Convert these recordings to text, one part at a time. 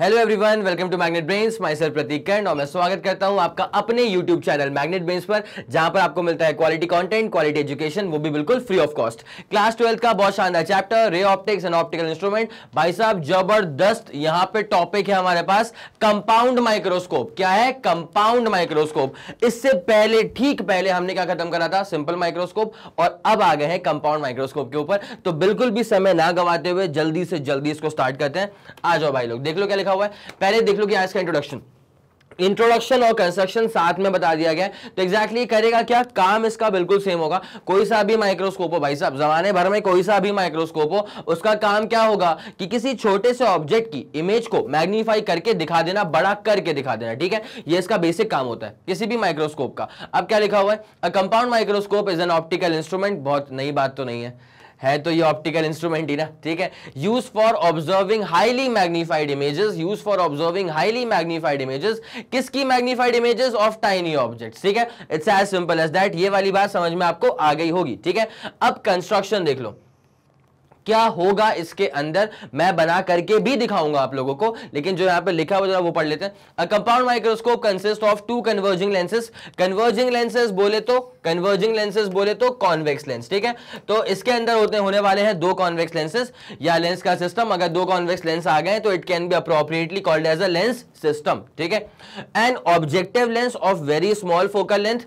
Hello everyone welcome to Magnet Brains my sir Prateek Karn और मैं स्वागत करता हूं आपका अपने यूट्यूब चैनल मैग्नेट ब्रेन्स पर जहां पर आपको मिलता है क्वालिटी कंटेंट क्वालिटी एजुकेशन वो भी बिल्कुल free of cost class twelfth का बहुत शानदार chapter ray optics and optical instrument भाई साहब जबरदस्त यहाँ पे टॉपिक है हमारे पास कंपाउंड माइक्रोस्कोप क्या है कंपाउंड माइक्रोस्कोप इससे पहले ठीक पहले हमने क्या खत्म करा था सिंपल माइक्रोस्कोप और अब आ गए हैं कंपाउंड माइक्रोस्कोप के ऊपर तो बिल्कुल भी समय ना गवाते हुए जल्दी से जल्दी इसको स्टार्ट करते हैं आ जाओ भाई लोग देख लो क्या लिखा हुआ है पहले देख लो कि यहाँ इसका इंट्रोडक्शन इंट्रोडक्शन और कंस्ट्रक्शन साथ में बता दिया गया तो एग्जैक्टली exactly करेगा क्या काम इसका बिल्कुल सेम होगा कोई सा भी माइक्रोस्कोप हो भाई साहब जमाने भर में कोई सा भी माइक्रोस्कोप हो उसका काम क्या होगा कि किसी छोटे से ऑब्जेक्ट की इमेज को मैग्नीफाई करके दिखा देना बड़ा करके दिखा देना ठीक है ये इसका बेसिक काम होता है किसी भी माइक्रोस्कोप का अब क्या लिखा हुआ है compound microscope is an optical instrument बहुत नई बात तो नहीं है है तो ये ऑप्टिकल इंस्ट्रूमेंट ही ना ठीक है use for observing highly magnified images use for observing highly magnified images किसकी magnified images of tiny object ठीक है it's as simple as that ये वाली बात समझ में आपको आ गई होगी ठीक है अब कंस्ट्रक्शन देख लो क्या होगा इसके अंदर मैं बना करके भी दिखाऊंगा आप लोगों को लेकिन जो यहां पे लिखा हुआ वो पढ़ लेते हैं compound microscope consist of two converging lenses converging lenses बोले तो कन्वर्जिंग लेंसेज बोले तो कॉन्वेक्स लेंस ठीक है तो इसके अंदर होते होने वाले हैं दो कॉन्वेक्स लेंसेज या लेंस का सिस्टम अगर दो कॉन्वेक्स लेंस आ गए तो it can be appropriately called as a lens system ठीक है and objective lens of very small focal length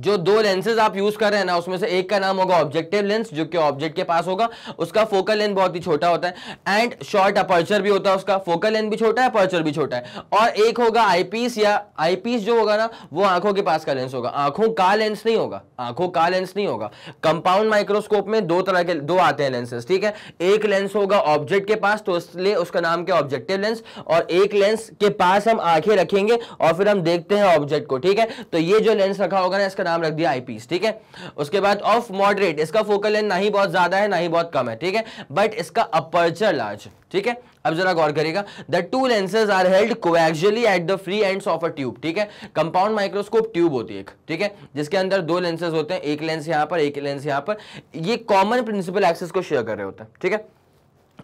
जो दो लेंसेज आप यूज कर रहे हैं ना उसमें से एक का नाम होगा ऑब्जेक्टिव लेंस जो कि ऑब्जेक्ट के पास होगा उसका फोकल लेंथ बहुत ही छोटा होता है एंड शॉर्ट अपर्चर भी होता है उसका फोकल लेंथ भी छोटा है अपर्चर भी छोटा है और एक होगा आईपीस या आईपीस जो होगा ना वो आंखों के पास का लेंस होगा आंखों का लेंस नहीं होगा आंखों का लेंस नहीं होगा कंपाउंड माइक्रोस्कोप में दो तरह के दो आते हैं लेंसेज ठीक है एक लेंस होगा ऑब्जेक्ट के पास तो इसलिए उसका नाम क्या ऑब्जेक्टिव लेंस और एक लेंस के पास हम आंखें रखेंगे और फिर हम देखते हैं ऑब्जेक्ट को ठीक है तो ये जो लेंस रखा होगा ना इसका इसका नाम रख दिया आईपीस ठीक है उसके बाद ऑफ मॉडरेट इसका फोकल लेंथ ना ही बहुत ज्यादा है ना ही बहुत कम है ठीक है बट इसका अपर्चर लार्ज ठीक है अब जरा गौर करेगा the two lenses are held coaxially at the free ends of a tube ठीक है कंपाउंड माइक्रोस्कोप ट्यूब होती है ठीक है जिसके अंदर दो लेंसेज होते हैं एक लेंस यहां पर एक लेंस यहां पर ये कॉमन प्रिंसिपल एक्सेस को शेयर कर रहे होते हैं ठीक है थीके?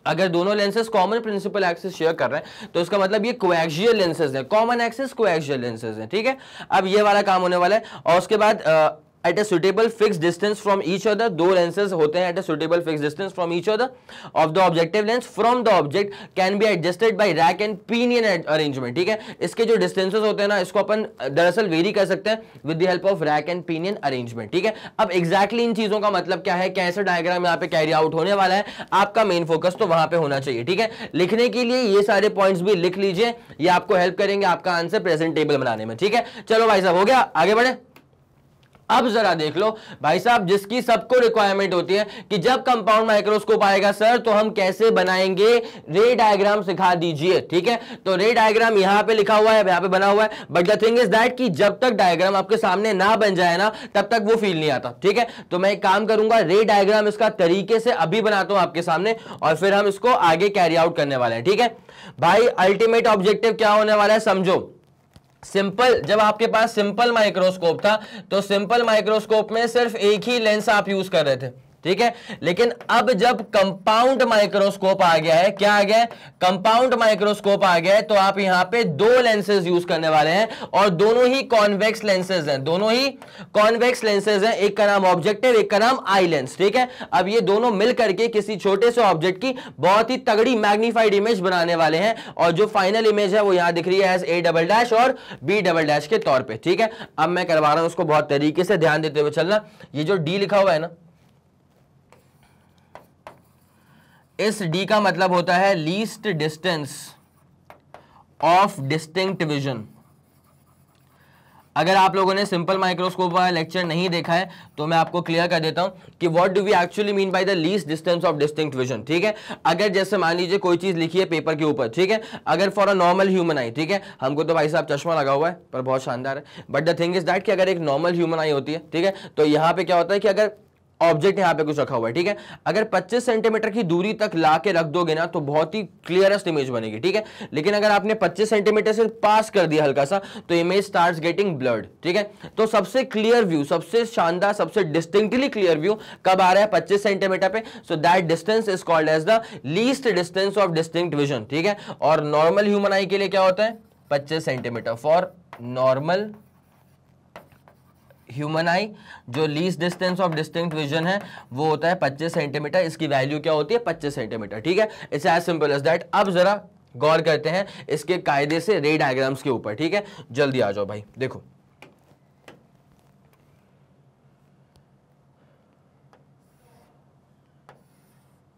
अगर दोनों lenses common principal axis share कर रहे हैं तो इसका मतलब ये कोएक्सियल लेंसेज है कॉमन एक्सेस कोएक्सियल लेंसेज है ठीक है अब ये वाला काम होने वाला है और उसके बाद at a suitable fix distance from each other दो लेंसेज होते हैं at a suitable fix distance from each other of the objective lens from the object can be adjusted by rack and pinion arrangement ठीक है इसके जो distances होते हैं ना इसको अपन दरअसल वेरी कर सकते हैं with the help of rack and pinion arrangement ठीक है अब एक्जैक्टली exactly इन चीजों का मतलब क्या है कैसे डायग्राम यहाँ पे कैरी आउट होने वाला है आपका मेन फोकस तो वहां पर होना चाहिए ठीक है लिखने के लिए ये सारे पॉइंट्स भी लिख लीजिए ये आपको हेल्प करेंगे आपका आंसर प्रेजेंटेबल बनाने में ठीक है चलो भाई साहब हो गया आगे बढ़े अब जरा देख लो भाई साहब जिसकी सबको रिक्वायरमेंट होती है कि जब कंपाउंड माइक्रोस्कोप आएगा सर तो हम कैसे बनाएंगे रे डायग्राम सिखा दीजिए ठीक है तो रे डायग्राम यहां पे लिखा हुआ है यहां पे बना हुआ है but the thing is that कि जब तक डायग्राम आपके सामने ना बन जाए ना तब तक वो फील नहीं आता ठीक है तो मैं एक काम करूंगा रे डायग्राम इसका तरीके से अभी बनाता हूं आपके सामने और फिर हम इसको आगे कैरी आउट करने वाले हैं ठीक है भाई अल्टीमेट ऑब्जेक्टिव क्या होने वाला है समझो सिंपल जब आपके पास सिंपल माइक्रोस्कोप था तो सिंपल माइक्रोस्कोप में सिर्फ एक ही लेंस आप यूज कर रहे थे ठीक है लेकिन अब जब कंपाउंड माइक्रोस्कोप आ गया है क्या आ गया है कंपाउंड माइक्रोस्कोप आ गया है तो आप यहां पे दो लेंसेज यूज करने वाले हैं और दोनों ही कॉन्वेक्स लेंसेज हैं दोनों ही कॉन्वेक्स लेंसेज हैं एक का नाम ऑब्जेक्टिव एक का नाम आई लेंस ठीक है अब ये दोनों मिल करके किसी छोटे से ऑब्जेक्ट की बहुत ही तगड़ी मैग्निफाइड इमेज बनाने वाले हैं और जो फाइनल इमेज है वो यहां दिख रही है एस ए डबल डैश और बी डबल डैश के तौर पर ठीक है अब मैं करवा रहा हूं उसको बहुत तरीके से ध्यान देते हुए चलना ये जो डी लिखा हुआ है ना इस डी का मतलब होता है least distance of distinct vision अगर आप लोगों ने सिंपल माइक्रोस्कोप वाला लेक्चर नहीं देखा है तो मैं आपको क्लियर कर देता हूं कि what do we actually mean by the least distance of distinct vision ठीक है अगर जैसे मान लीजिए कोई चीज लिखी है पेपर के ऊपर ठीक है अगर for a normal human eye ठीक है हमको तो भाई साहब चश्मा लगा हुआ है पर बहुत शानदार है but the thing is that कि अगर एक नॉर्मल ह्यूमन आई होती है ठीक है तो यहाँ पे क्या होता है कि अगर ऑब्जेक्ट यहां पे कुछ रखा हुआ है ठीक है अगर 25 सेंटीमीटर की दूरी तक ला के रख दोगे ना तो बहुत ही क्लियरस्ट इमेज बनेगी ठीक है लेकिन अगर आपने 25 सेंटीमीटर से पास कर दिया हल्का सा तो इमेज स्टार्ट गेटिंग ब्लर्ड ठीक है तो सबसे क्लियर व्यू सबसे शानदार सबसे डिस्टिंक्टली क्लियर व्यू कब आ रहा है पच्चीस सेंटीमीटर पे so that distance is called as the least distance of distinct vision ठीक है और नॉर्मल ह्यूमन आई के लिए क्या होता है पच्चीस centimetre for normal human eye जो least distance of distinct vision है वो होता है 25 सेंटीमीटर इसकी वैल्यू क्या होती है 25 सेंटीमीटर ठीक है it's as simple as that अब जरा गौर करते हैं इसके कायदे से रे डायग्राम्स के ऊपर ठीक है जल्दी आ जाओ भाई देखो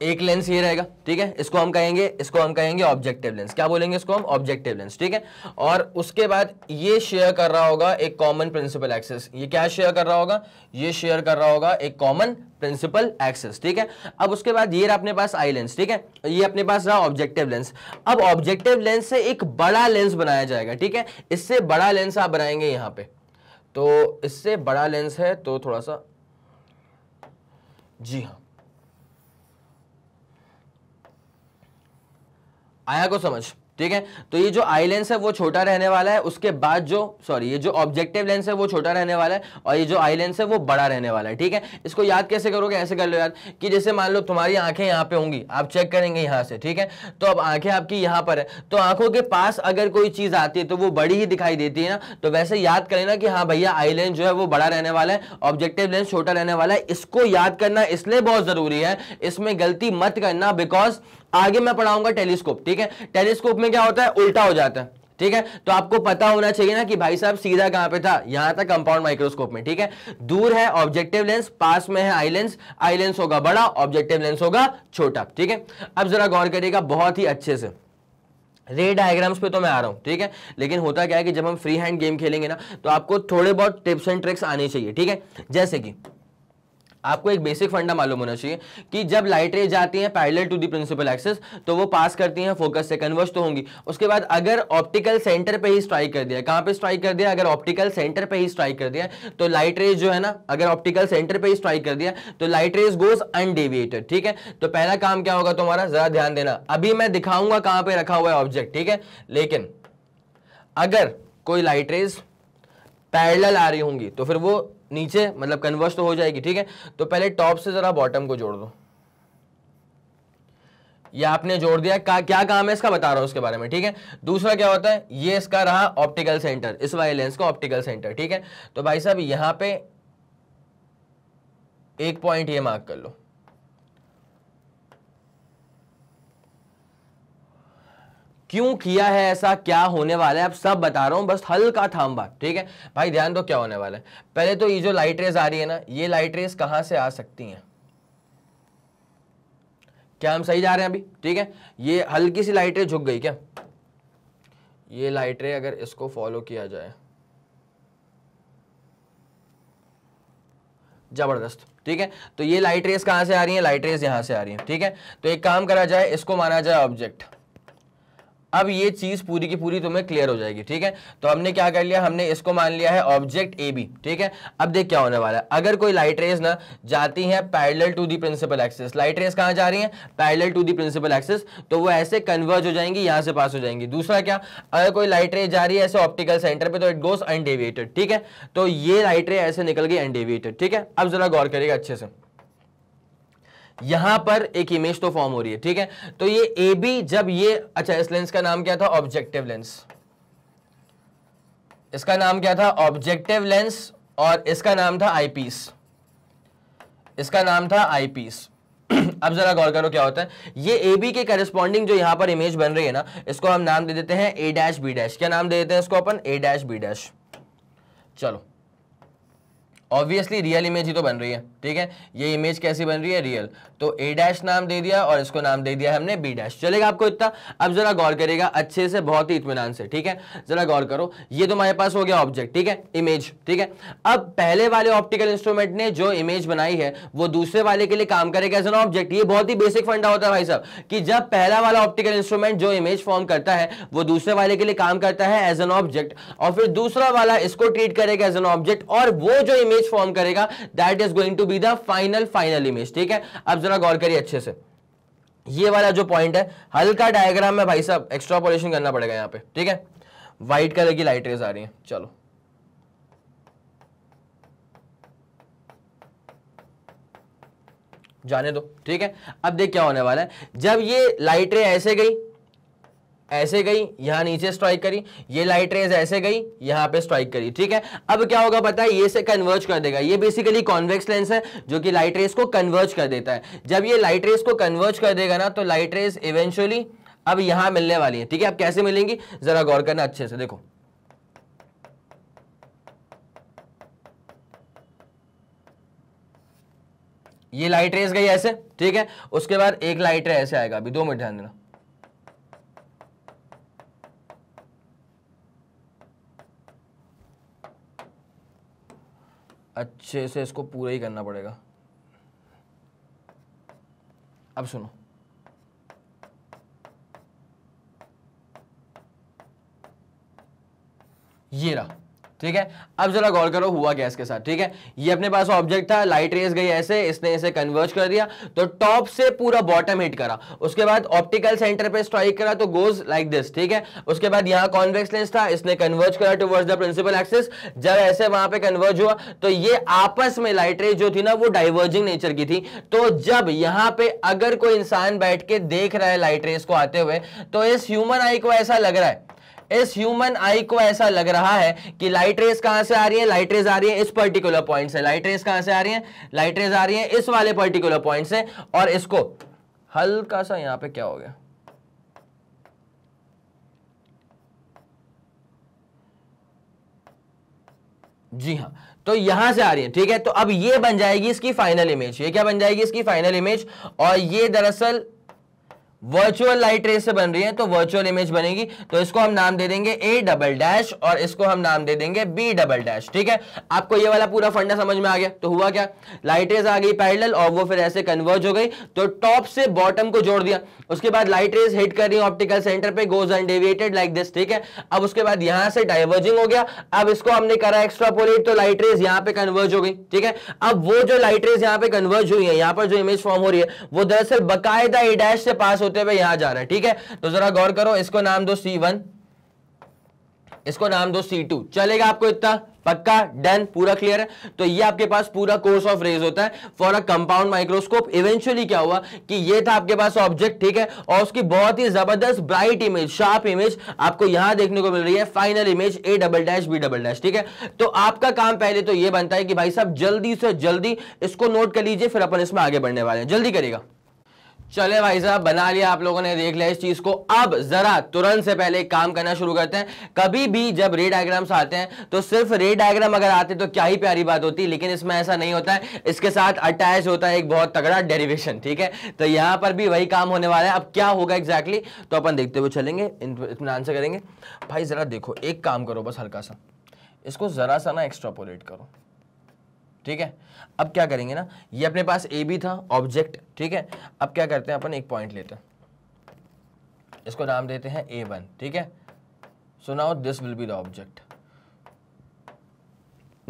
एक लेंस ये रहेगा ठीक है इसको हम कहेंगे इसको हम कहेंगे ऑब्जेक्टिव लेंस क्या बोलेंगे इसको हम ऑब्जेक्टिव लेंस ठीक है और उसके बाद ये शेयर कर रहा होगा एक कॉमन प्रिंसिपल एक्सेस ये क्या शेयर कर रहा होगा ये शेयर कर रहा होगा एक कॉमन प्रिंसिपल एक्सेस ठीक है अब उसके बाद ये अपने पास आई लेंस ठीक है ये अपने पास रहा ऑब्जेक्टिव लेंस अब ऑब्जेक्टिव लेंस से एक बड़ा लेंस बनाया जाएगा ठीक है इससे बड़ा लेंस आप बनाएंगे यहाँ पे तो इससे बड़ा लेंस है तो थोड़ा सा जी हाँ आया को समझ ठीक है तो ये जो आई लेंस है वो छोटा रहने वाला है उसके बाद जो सॉरी ये जो ऑब्जेक्टिव लेंस है वो छोटा रहने वाला है और ये जो आई लेंस है वो बड़ा रहने वाला है ठीक है इसको याद कैसे करोगे ऐसे कर लो याद कि जैसे मान लो तुम्हारी आंखें यहां पे होंगी आप चेक करेंगे यहां से ठीक है तो अब आंखें आपकी यहां पर है तो आंखों के पास अगर कोई चीज आती है तो वो बड़ी ही दिखाई देती है ना तो वैसे याद करें ना कि हाँ भैया आई लेंस जो है वो बड़ा रहने वाला है ऑब्जेक्टिव लेंस छोटा रहने वाला है इसको याद करना इसलिए बहुत जरूरी है इसमें गलती मत करना बिकॉज आगे मैं पढ़ाऊंगा टेलीस्कोप ठीक है टेलीस्कोप में क्या होता है उल्टा हो जाता है ठीक है तो आपको पता होना चाहिए ना कि भाई साहब सीधा कहां पे था यहां था कंपाउंड माइक्रोस्कोप में ठीक है दूर है ऑब्जेक्टिव लेंस पास में है आई लेंस आई लेंस होगा बड़ा ऑब्जेक्टिव लेंस होगा छोटा ठीक है अब जरा गौर करिएगा बहुत ही अच्छे से रे डायग्राम्स पे तो मैं आ रहा हूँ ठीक है लेकिन होता क्या है कि जब हम फ्री हैंड गेम खेलेंगे ना तो आपको थोड़े बहुत टिप्स एंड ट्रिक्स आने चाहिए ठीक है जैसे कि आपको एक बेसिक फंडा मालूम होना चाहिए कि जब लाइट रेज जाती है parallel to the principal axis तो वो पास करती हैं फोकस से कन्वर्स तो होंगी उसके बाद अगर ऑप्टिकल सेंटर पे ही स्ट्राइक कर दिया कहाँ पे स्ट्राइक कर दिया अगर ऑप्टिकल सेंटर पे ही स्ट्राइक कर दिया तो लाइट रेज जो है ना अगर ऑप्टिकल सेंटर पर ही स्ट्राइक कर दिया तो लाइट रेज गोज अनडेविएटेड ठीक है तो पहला काम क्या होगा तुम्हारा जरा ध्यान देना अभी मैं दिखाऊंगा कहाँ पर रखा हुआ है ऑब्जेक्ट ठीक है लेकिन अगर कोई लाइट रेज पैरल आ रही होंगी तो फिर वो नीचे मतलब कन्वर्स तो हो जाएगी ठीक है तो पहले टॉप से जरा बॉटम को जोड़ दो ये आपने जोड़ दिया का, क्या काम है इसका बता रहा हूं उसके बारे में ठीक है दूसरा क्या होता है ये इसका रहा ऑप्टिकल सेंटर इस वाले लेंस का ऑप्टिकल सेंटर ठीक है तो भाई साहब यहां पे एक पॉइंट ये मार्क कर लो क्यों किया है ऐसा क्या होने वाला है अब सब बता रहा हूँ बस हल्का थाम बात ठीक है भाई ध्यान दो क्या होने वाला है पहले तो ये जो लाइट रेस आ रही है ना ये लाइट रेस कहाँ से आ सकती हैं क्या हम सही जा रहे हैं अभी ठीक है ये हल्की सी लाइट रे झुक गई क्या ये लाइट रे अगर इसको फॉलो किया जाए जबरदस्त ठीक है तो ये लाइट रेस कहाँ से आ रही है लाइट रेस यहाँ से आ रही है ठीक है तो एक काम करा जाए इसको माना जाए ऑब्जेक्ट अब ये चीज पूरी की पूरी तुम्हें क्लियर हो जाएगी ठीक है तो हमने क्या कर लिया हमने इसको मान लिया है ऑब्जेक्ट ए बी ठीक है अब देख क्या होने वाला है अगर कोई लाइट रेस ना जाती है parallel to the principal axis light rays कहां जा रही है parallel to the principal axis तो वो ऐसे कन्वर्ज हो जाएंगी यहां से पास हो जाएंगी दूसरा क्या अगर कोई लाइट रेस जा रही है ऐसे ऑप्टिकल सेंटर पर तो इट गोस अनडेविएटेड ठीक है तो ये लाइट रे ऐसे निकल गई अनडेविएटेड ठीक है अब जरा गौर करिएगा अच्छे से यहां पर एक इमेज तो फॉर्म हो रही है ठीक है तो ये ए बी जब ये अच्छा इस लेंस का नाम क्या था ऑब्जेक्टिव लेंस इसका नाम क्या था ऑब्जेक्टिव लेंस और इसका नाम था आईपीस इसका नाम था आईपीस अब जरा गौर करो क्या होता है ये ए बी के करस्पॉन्डिंग जो यहां पर इमेज बन रही है ना इसको हम नाम दे देते हैं ए डैश बी डैश क्या नाम दे देते हैं इसको अपन ए डैश बी डैश चलो ऑब्वियसली रियल इमेज ही तो बन रही है ठीक है ये इमेज कैसी बन रही है रियल तो ए डैश नाम दे दिया और इसको नाम दे दिया हमने बी डैश चलेगा आपको इतना अब जरा गौर करेगा अच्छे से बहुत ही इतमान से ठीक है जरा गौर करो ये तो हमारे पास हो गया ऑब्जेक्ट ठीक है इमेज ठीक है अब पहले वाले ऑप्टिकल इंस्ट्रूमेंट ने जो इमेज बनाई है वो दूसरे वाले के लिए काम करेगा एज एन ऑब्जेक्ट ये बहुत ही बेसिक फंडा होता है भाई साहब कि जब पहला वाला ऑप्टिकल इंस्ट्रूमेंट जो इमेज फॉर्म करता है वो दूसरे वाले के लिए काम करता है एज एन ऑब्जेक्ट और फिर दूसरा वाला इसको ट्रीट करेगा एज एन ऑब्जेक्ट और वो जो इमेज इमेज फॉर्म करेगा that is going to be the final final image ठीक है अब जरा गौर करिए अच्छे से ये वाला जो पॉइंट है हल्का डायग्राम में भाई साहब एक्स्ट्रापोलेशन करना पड़ेगा यहाँ पे ठीक है व्हाइट कलर की लाइट रेज आ रही है चलो जाने दो ठीक है अब देख क्या होने वाला है जब ये लाइट रे ऐसे गई ऐसे गई यहां नीचे स्ट्राइक करी ये लाइट रेज ऐसे गई यहां पे स्ट्राइक करी ठीक है अब क्या होगा पता है ये से कन्वर्ज कर देगा ये बेसिकली कॉन्वेक्स लेंस है जो कि लाइट रेज को कन्वर्ज कर देता है जब ये लाइट रेज को कन्वर्ज कर देगा ना तो लाइट रेज इवेंचुअली अब यहां मिलने वाली है ठीक है अब कैसे मिलेंगी जरा गौर करना अच्छे से देखो ये लाइट रेस गई ऐसे ठीक है उसके बाद एक लाइट रे ऐसे आएगा अभी दो मिनट ध्यान देना अच्छे से इसको पूरा ही करना पड़ेगा अब सुनो ये रहा ठीक है अब जरा गौर करो हुआ गैस के साथ ठीक है ये अपने पास ऑब्जेक्ट था लाइट रेस गई ऐसे इसने इसे कन्वर्ज कर दिया तो टॉप से पूरा बॉटम हिट करा उसके बाद ऑप्टिकल सेंटर पे स्ट्राइक करा तो गोज लाइक दिस ठीक है उसके बाद यहाँ कॉन्वेक्स लेंस था इसने कन्वर्ज करा टूवर्ड्स द प्रिंसिपल एक्सिस जब ऐसे वहां पर कन्वर्ज हुआ तो ये आपस में लाइट रेस जो थी ना वो डाइवर्जिंग नेचर की थी तो जब यहाँ पे अगर कोई इंसान बैठ के देख रहा है लाइट रेस को आते हुए तो इस ह्यूमन आई को ऐसा लग रहा है इस ह्यूमन आई को ऐसा लग रहा है कि लाइट रेस कहां से आ रही है लाइट रेस आ रही है इस पर्टिकुलर पॉइंट से लाइट रेस कहां से आ रही है लाइट रेस आ रही है इस वाले पर्टिकुलर पॉइंट से और इसको हल्का सा यहां पे क्या हो गया जी हाँ तो यहां से आ रही है ठीक है तो अब ये बन जाएगी इसकी फाइनल इमेज ये क्या बन जाएगी इसकी फाइनल इमेज और ये दरअसल वर्चुअल लाइट रेस से बन रही है तो वर्चुअल इमेज बनेगी तो इसको हम नाम दे देंगे ए डबल डैश और इसको हम नाम दे देंगे बी डबल डैश ठीक है आपको ये वाला पूरा फंडा समझ में आ गया तो हुआ क्या लाइट रेस आ गई पैरेलल और वो फिर ऐसे कन्वर्ज हो गई तो टॉप से बॉटम को जोड़ दिया उसके बाद लाइट रेस हिट कर रही ऑप्टिकल सेंटर पे गोज अनडेविएटेड लाइक दिस ठीक है अब उसके बाद यहां से डाइवर्जिंग हो गया अब इसको हमने करा एक्स्ट्रापोलेट तो लाइट रेस यहां पे कन्वर्ज हो गई ठीक है अब वो जो लाइट रेस यहां पे कन्वर्ज हुई है यहां पर जो इमेज फॉर्म हो रही है वो दरअसल बकायदा ए डैश से पास हो होते हुए यहां जा रहा है ठीक है तो जरा गौर करो इसको नाम दो सी वन इसको नाम दो सी टू चलेगा आपको इतना पक्का डन पूरा क्लियर है तो ये आपके पास पूरा कोर्स ऑफ रेज होता है for a compound microscope eventually क्या हुआ कि ये था आपके पास ऑब्जेक्ट ठीक है और उसकी बहुत ही जबरदस्त ब्राइट इमेज शार्प इमेज आपको यहां देखने को मिल रही है final image A double dash B double dash ठीक है तो आपका काम पहले तो यह बनता है कि भाई साहब जल्दी से जल्दी इसको नोट कर लीजिए फिर अपन इसमें आगे बढ़ने वाले हैं जल्दी करेगा चले भाई साहब बना लिया आप लोगों ने देख लिया इस चीज को अब जरा तुरंत से पहले काम करना शुरू करते हैं कभी भी जब रे डायग्राम्स आते हैं तो सिर्फ रे डायग्राम अगर आते तो क्या ही प्यारी बात होती लेकिन इसमें ऐसा नहीं होता है इसके साथ अटैच होता है एक बहुत तगड़ा डेरिवेशन ठीक है तो यहां पर भी वही काम होने वाला है अब क्या होगा एग्जैक्टली तो अपन देखते हुए चलेंगे इतना आंसर करेंगे भाई जरा देखो एक काम करो बस हल्का सा इसको जरा सा ना एक्स्ट्रापोलेट करो ठीक है अब क्या करेंगे ना ये अपने पास ए बी था ऑब्जेक्ट ठीक है अब क्या करते हैं अपन एक पॉइंट लेते हैं इसको नाम देते हैं ए वन ठीक है so now this will be the object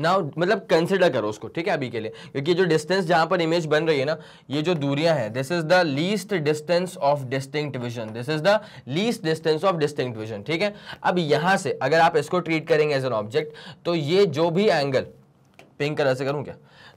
now मतलब कंसिडर करो उसको ठीक है अभी के लिए क्योंकि जो डिस्टेंस जहां पर इमेज बन रही है ना ये जो दूरियां हैं this is the least distance of distinct vision this is the least distance of distinct vision ठीक है अब यहां से अगर आप इसको ट्रीट करेंगे एज एन ऑब्जेक्ट तो ये जो भी एंगल पिंक कलर से करूं क्या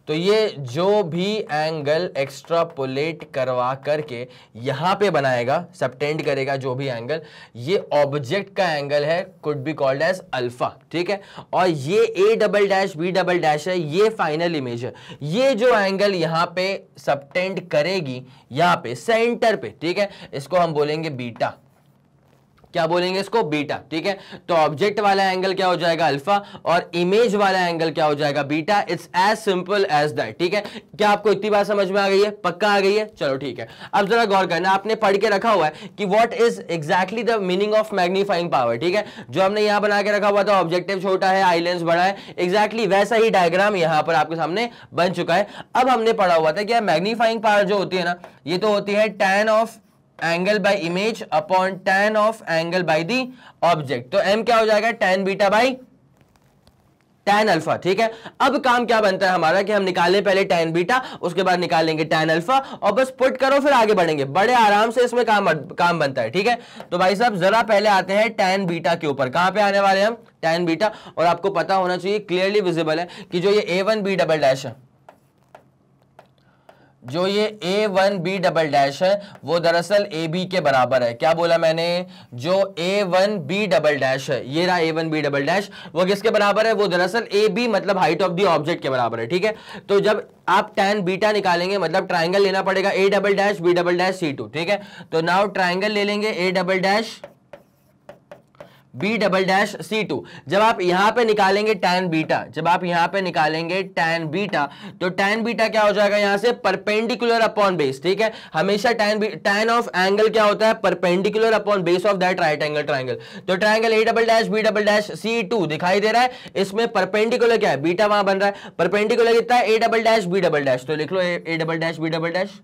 तो ये जो भी एंगल एक्स्ट्रापोलेट करवा करके यहाँ पे बनाएगा सबटेंड करेगा जो भी एंगल ये ऑब्जेक्ट का एंगल है could be called as alpha ठीक है और ये A double dash B double dash है ये फाइनल इमेज है ये जो एंगल यहाँ पे सबटेंड करेगी यहाँ पे सेंटर पे ठीक है इसको हम बोलेंगे बीटा क्या बोलेंगे इसको बीटा ठीक है तो ऑब्जेक्ट वाला एंगल क्या हो जाएगा अल्फा और इमेज वाला एंगल क्या हो जाएगा beta it's as simple as that ठीक है क्या आपको इतनी बात समझ में आ गई है पक्का आ गई है चलो ठीक है अब जरा गौर करना आपने पढ़ के रखा हुआ है कि what is exactly the meaning of magnifying power ठीक है जो हमने यहां बना के रखा हुआ था ऑब्जेक्टिव छोटा है आईलेंस बड़ा है एग्जैक्टली exactly वैसा ही डायग्राम यहां पर आपके सामने बन चुका है अब हमने पढ़ा हुआ था कि मैग्नीफाइंग पावर जो होती है ना ये तो होती है tan of angle by image upon tan of angle by the object तो एम क्या हो जाएगा tan beta by ten alpha ठीक है अब काम क्या बनता है हमारा कि हम निकाले पहले टेन बीटा उसके बाद निकालेंगे टेन अल्फा और बस पुट करो फिर आगे बढ़ेंगे बड़े आराम से इसमें काम काम बनता है ठीक है तो भाई साहब जरा पहले आते हैं टेन बीटा के ऊपर कहां पे आने वाले हम टेन बीटा और आपको पता होना चाहिए क्लियरली विजिबल है कि जो ये A one B double dash है जो ये A one B double dash है वो दरअसल ए बी के बराबर है क्या बोला मैंने जो A one B double dash है ये रहा A one B double dash वो किसके बराबर है वो दरअसल ए बी मतलब हाइट ऑफ दी ऑब्जेक्ट के बराबर है ठीक है तो जब आप टेन बीटा निकालेंगे मतलब ट्राइंगल लेना पड़ेगा A double dash B double dash C two ठीक है तो नाउ ट्राइंगल ले लेंगे A double dash B double dash C two जब आप यहां पे निकालेंगे टैन बीटा जब आप यहां पे निकालेंगे टैन बीटा तो टैन बीटा क्या हो जाएगा यहां से परपेंडिकुलर अपॉन बेस ठीक है हमेशा टैन टैन ऑफ एंगल क्या होता है perpendicular upon base of that right angle triangle तो triangle A double dash B double dash C two दिखाई दे रहा है इसमें परपेंडिकुलर क्या है बीटा वहां बन रहा है परपेंडिकुलर कितना है A double dash B double dash तो लिख लो A double dash B double dash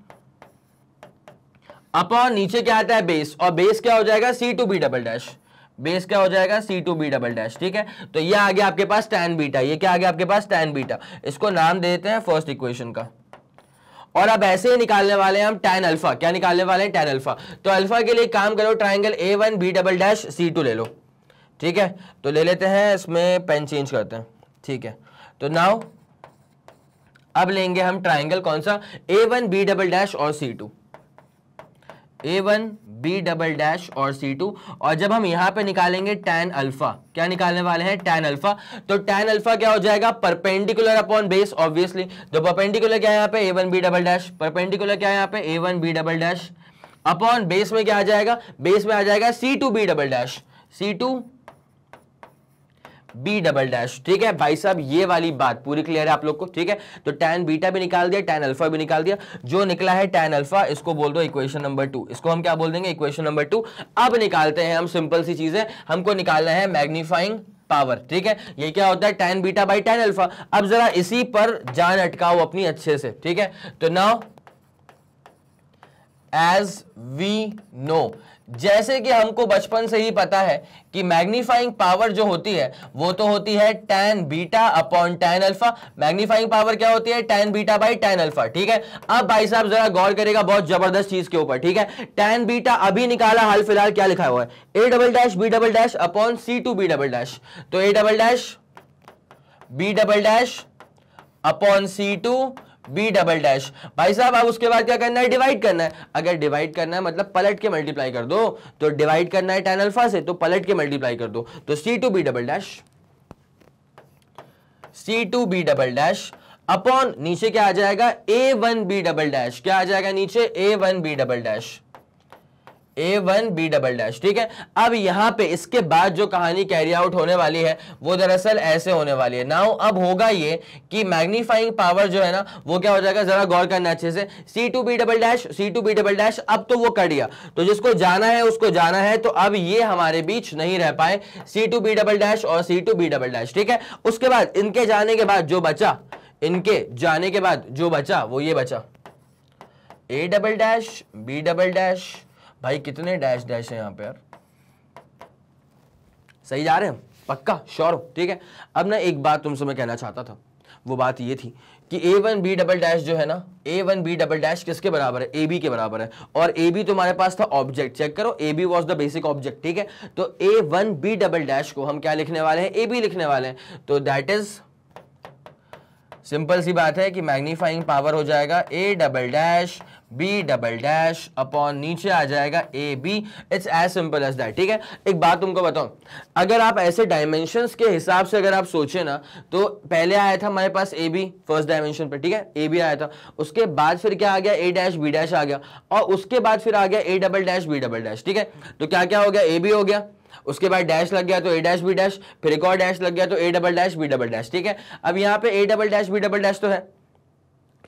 upon नीचे क्या आता है बेस और बेस क्या हो जाएगा C two B double dash base क्या हो जाएगा C two B double dash ठीक है तो ये आ गया आपके पास टैन बीटा ये क्या आ गया आपके पास टेन बीटा इसको नाम दे देते हैं फर्स्ट इक्वेशन का और अब ऐसे ही निकालने वाले हैं हम टेन अल्फा क्या निकालने वाले हैं टेन अल्फा तो अल्फा के लिए काम करो triangle A one B double dash C two ले लो ठीक है तो ले लेते हैं इसमें पेन चेंज करते हैं ठीक है तो नाउ अब लेंगे हम ट्राइंगल कौन सा A one B double dash और C two A one B double dash और सी टू और जब हम यहां पे निकालेंगे टेन अल्फा क्या निकालने वाले हैं टेन अल्फा तो टेन अल्फा क्या हो जाएगा परपेंडिकुलर अपॉन बेस ऑब्वियसली तो परपेंडिकुलर क्या है यहाँ पे A one B double dash perpendicular क्या है यहाँ पे A one B double dash upon base में क्या आ जाएगा बेस में आ जाएगा C two B double dash C two B double dash ठीक है भाई साहब ये वाली बात पूरी क्लियर है आप लोग को ठीक है तो टेन बीटा भी निकाल दिया टेन अल्फा भी निकाल दिया जो निकला है टेन अल्फा इसको बोल दो इक्वेशन नंबर टू इसको हम क्या बोल देंगे इक्वेशन नंबर टू अब निकालते हैं हम सिंपल सी चीज है हमको निकालना है मैग्नीफाइंग पावर ठीक है ये क्या होता है ten beta by ten alpha अब जरा इसी पर जान अटकाओ अपनी अच्छे से ठीक है तो नाउ एज वी नो जैसे कि हमको बचपन से ही पता है कि मैग्नीफाइंग पावर जो होती है वो तो होती है ten beta upon ten alpha magnifying power क्या होती है ten beta by ten alpha ठीक है अब भाई साहब जरा गौर करेगा बहुत जबरदस्त चीज के ऊपर ठीक है टेन बीटा अभी निकाला हाल फिलहाल क्या लिखा हुआ है A double dash B double dash upon C two B double dash तो A double dash B double dash upon C two B double dash भाई साहब अब उसके बाद क्या करना है डिवाइड करना है अगर डिवाइड करना है मतलब पलट के मल्टीप्लाई कर दो तो डिवाइड करना है टेन अल्फा से तो पलट के मल्टीप्लाई कर दो तो C two B double dash C two B double dash upon नीचे क्या आ जाएगा A one B double dash क्या आ जाएगा नीचे A one B double dash A one B double dash ठीक है अब यहां पे इसके बाद जो कहानी कैरी आउट होने वाली है वो दरअसल ऐसे होने वाली है नाउ अब होगा ये कि मैग्नीफाइंग पावर जो है ना वो क्या हो जाएगा जरा गौर करना अच्छे से C two B double dash C two B double dash अब तो वो कर दिया तो जिसको जाना है उसको जाना है तो अब ये हमारे बीच नहीं रह पाए C two B double dash और C two B double dash ठीक है उसके बाद इनके जाने के बाद जो बचा इनके जाने के बाद जो बचा वो ये बचा A double dash B double dash भाई कितने डैश डैश है यहाँ पे यार सही जा रहे हैं पक्का श्योर ठीक है अब ना एक बात तुमसे मैं कहना चाहता था वो बात ये थी कि A one B double dash जो है ना A one B double dash किसके बराबर है ए बी के बराबर है और ए बी तुम्हारे पास था ऑब्जेक्ट चेक करो A B was the basic object ठीक है तो A one B double dash को हम क्या लिखने वाले हैं ए बी लिखने वाले हैं तो दैट इज सिंपल सी बात है कि मैग्नीफाइंग पावर हो जाएगा A double dash B double dash upon नीचे आ जाएगा A B it's as simple as that ठीक है एक बात तुमको बताऊं अगर आप ऐसे डायमेंशन के हिसाब से अगर आप सोचे ना तो पहले आया था हमारे पास ए बी फर्स्ट डायमेंशन पे ठीक है ए बी आया था उसके बाद फिर क्या आ गया ए डैश बी डैश आ गया और उसके बाद फिर आ गया A double dash B double dash ठीक है तो क्या क्या हो गया ए बी हो गया उसके बाद डैश लग गया तो ए डैश बी डैश फिर एक और डैश लग गया तो A double dash B double dash ठीक है अब यहाँ पे A double dash B double dash तो है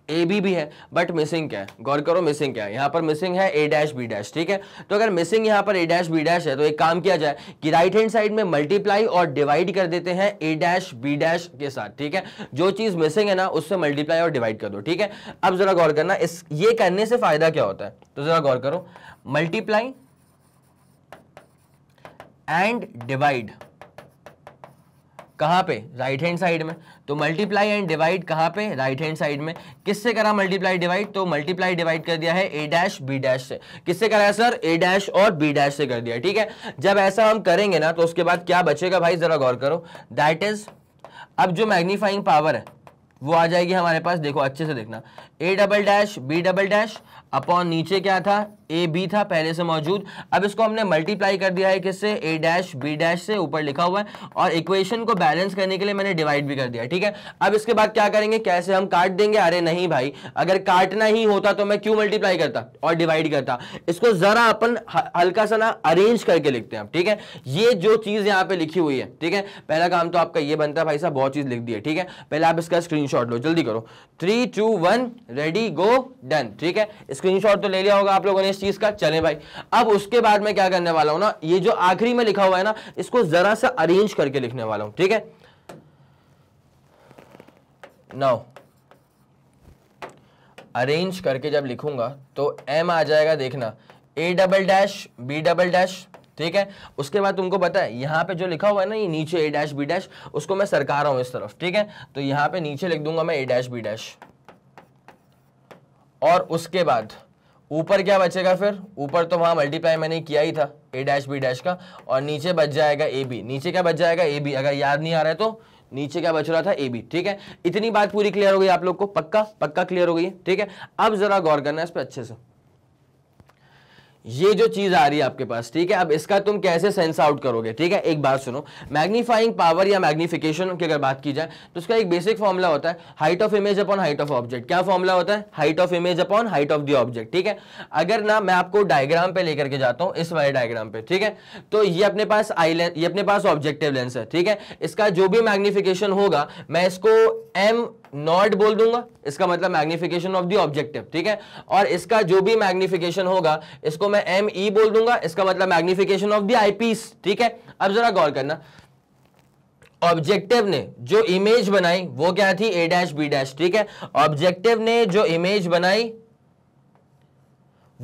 ए बी भी है बट मिसिंग क्या है गौर करो मिसिंग क्या है यहाँ पर मिसिंग है ए डैश बी डैश ठीक है तो अगर मिसिंग यहाँ पर ए डैश बी डैश है तो एक काम किया जाए कि राइट हैंड साइड में मल्टीप्लाई और डिवाइड कर देते हैं ए डैश बी डैश के साथ ठीक है जो चीज़ मिसिंग है ना उससे मल्टीप्लाई और डिवाइड कर दो ठीक है अब ज़रा गौर करना इस ये करने से फ़ायदा क्या होता है तो ज़रा गौर करो मल्टीप्लाई एंड डिवाइड कहाँ पे राइट हैंड साइड में तो मल्टीप्लाई एंड डिवाइड कहाँ पे राइट हैंड साइड में किससे करा मल्टीप्लाई डिवाइड तो मल्टीप्लाई डिवाइड कर दिया है ए डैश बी डैश से किससे करा है सर ए डैश और बी डैश से कर दिया ठीक है जब ऐसा हम करेंगे ना तो उसके बाद क्या बचेगा भाई जरा गौर करो दैट इज अब जो मैग्नीफाइंग पावर है वो आ जाएगी हमारे पास देखो अच्छे से देखना A double dash B double dash upon नीचे क्या था ए बी था पहले से मौजूद अब इसको हमने मल्टीप्लाई कर दिया है किससे ए डैश बी डैश से ऊपर लिखा हुआ है और इक्वेशन को बैलेंस करने के लिए मैंने डिवाइड भी कर दिया ठीक है अब इसके बाद क्या करेंगे कैसे हम काट देंगे अरे नहीं भाई अगर काटना ही होता तो मैं क्यों मल्टीप्लाई करता और डिवाइड करता इसको जरा अपन हल्का सा ना अरेंज करके लिखते हैं ठीक है ये जो चीज यहाँ पे लिखी हुई है ठीक है पहला काम तो आपका ये बनता है भाई साहब बहुत चीज लिख दी है ठीक है पहले आप इसका स्क्रीन लो जल्दी करो three two one ready go done ठीक है स्क्रीनशॉट तो ले लिया होगा आप लोगों ने इस चीज का चले भाई अब उसके बाद में क्या करने वाला हूँ ना ये जो आखिरी में लिखा हुआ है ना इसको जरा सा अरेंज करके लिखने वाला हूं ठीक है नाउ अरेंज करके जब लिखूंगा तो एम आ जाएगा देखना A double dash B double dash ठीक है उसके बाद तुमको पता है यहाँ पे जो लिखा हुआ है ना ये नीचे ए डैश बी डैश उसको मैं सरकार रहा हूं इस तरफ ठीक है तो यहाँ पे नीचे लिख दूंगा मैं ए डैश बी डैश और उसके बाद ऊपर क्या बचेगा फिर ऊपर तो वहाँ मल्टीप्लाई मैंने किया ही था ए डैश बी डैश का और नीचे बच जाएगा ए बी नीचे क्या बच जाएगा ए बी अगर याद नहीं आ रहा है तो नीचे क्या बच रहा था ए बी ठीक है इतनी बात पूरी क्लियर हो गई आप लोग को पक्का पक्का क्लियर हो गई ठीक है अब जरा गौर करना है इस पर अच्छे से ये जो चीज आ रही है आपके पास ठीक है अब इसका तुम कैसे सेंस आउट करोगे ठीक है एक बात सुनो मैग्नीफाइंग पावर या मैग्नीफिकेशन की अगर बात की जाए तो उसका एक बेसिक फॉर्मूला होता है height of image upon height of object क्या फॉर्मूला होता है height of image upon height of the object ठीक है अगर ना मैं आपको डायग्राम पे लेकर के जाता हूं इस वाले डायग्राम पे ठीक है तो ये अपने पास आई लेंस ये अपने पास ऑब्जेक्टिव लेंस है ठीक है इसका जो भी मैग्निफिकेशन होगा मैं इसको एम नॉट बोल दूंगा इसका मतलब मैग्निफिकेशन ऑफ द ऑब्जेक्टिव ठीक है और इसका जो भी मैग्निफिकेशन होगा इसको मैं एम ई e बोल दूंगा इसका मतलब मैग्निफिकेशन ऑफ द आईपीस ठीक है अब जरा गौर करना ऑब्जेक्टिव ने जो इमेज बनाई वो क्या थी ए डैश बी डैश ठीक है ऑब्जेक्टिव ने जो इमेज बनाई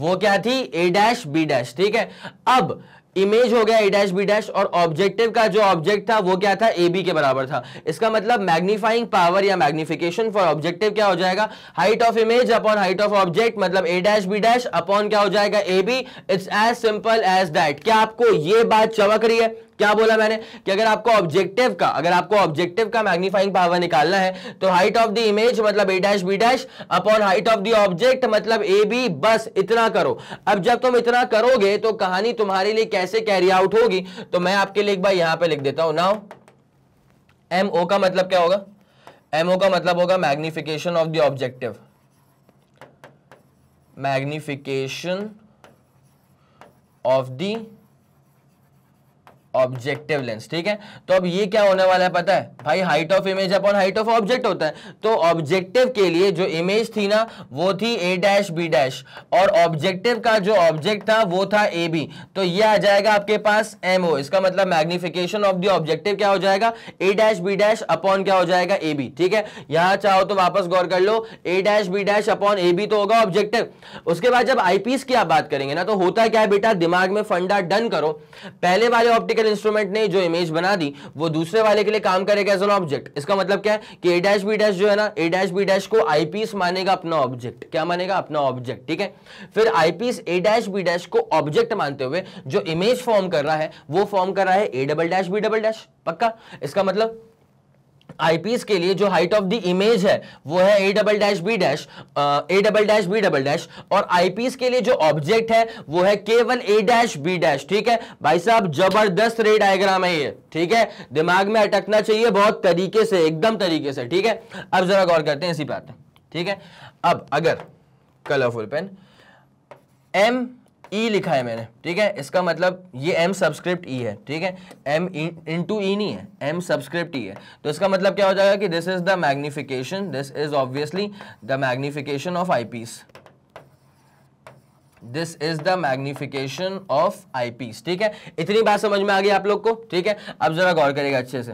वो क्या थी ए डैश बी डैश ठीक है अब इमेज हो गया ए डैश बी डैश और ऑब्जेक्टिव का जो ऑब्जेक्ट था वो क्या था ए बी के बराबर था इसका मतलब मैग्नीफाइंग पावर या मैग्निफिकेशन फॉर ऑब्जेक्टिव क्या हो जाएगा height of image upon height of object मतलब A dash B dash upon क्या हो जाएगा A B it's as simple as that क्या आपको ये बात चमक रही है क्या बोला मैंने कि अगर आपको ऑब्जेक्टिव का अगर आपको ऑब्जेक्टिव का मैग्नीफाइंग पावर निकालना है तो हाइट ऑफ द इमेज मतलब A dash B dash upon height of the object मतलब ए बी बस इतना करो अब जब तुम इतना करोगे तो कहानी तुम्हारे लिए कैसे कैरी आउट होगी तो मैं आपके लिए एक बार यहां पर लिख देता हूं नाउ एम ओ का मतलब क्या होगा एम ओ का मतलब होगा magnification of the objective magnification of the objective lens ठीक है तो अब ये क्या होने वाला है पता है भाई height of image upon height of object होता है तो ऑब्जेक्टिव के लिए जो इमेज थी ना वो थी ए डैश बी डैश और ऑब्जेक्टिव का जो ऑब्जेक्ट था वो था ए बी तो ये आ जाएगा आपके पास एम ओ इसका मतलब मैग्निफिकेशन ऑफ द ऑब्जेक्टिव क्या हो जाएगा A dash B dash upon क्या हो जाएगा ए बी ठीक है यहां चाहो तो वापस गौर कर लो A dash B dash upon A B तो होगा ऑब्जेक्टिव उसके बाद जब आईपीस की आप बात करेंगे ना तो होता क्या है बेटा दिमाग में फंडा डन करो पहले वाले ऑप्टिकल इंस्ट्रूमेंट ने जो इमेज बना दी वो दूसरे वाले के लिए काम करेगा एज एन ऑब्जेक्ट इसका मतलब क्या है कि ए डैश बी डैश जो है ना ए डैश बी डैश को आईपीस मानेगा अपना ऑब्जेक्ट क्या मानेगा अपना ऑब्जेक्ट ठीक है फिर eyepiece A dash B dash को ऑब्जेक्ट मानते हुए जो इमेज फॉर्म कर रहा है वो फॉर्म कर रहा है A double dash B double dash पक्का इसका मतलब आईपीएस के लिए जो हाइट ऑफ द इमेज है वो है A double dash B dash A double dash B double dash और आईपीएस के लिए जो ऑब्जेक्ट है वो है केवल ए डैश बी डैश ठीक है भाई साहब जबरदस्त रे डायग्राम है ये ठीक है दिमाग में अटकना चाहिए बहुत तरीके से एकदम तरीके से ठीक है अब जरा गौर करते हैं इसी बात ठीक है अब अगर colourful pen M E e लिखा है मैंने ठीक है इसका मतलब ये एम सब्सक्रिप्ट ई है ठीक है एम इन टू ई नहीं है एम सब्सक्रिप्ट ई है तो इसका मतलब क्या हो जाएगा कि this is the magnification this is obviously the magnification of eyepiece this is the magnification of eyepiece ठीक है इतनी बात समझ में आ गई आप लोग को ठीक है अब जरा गौर करेगा अच्छे से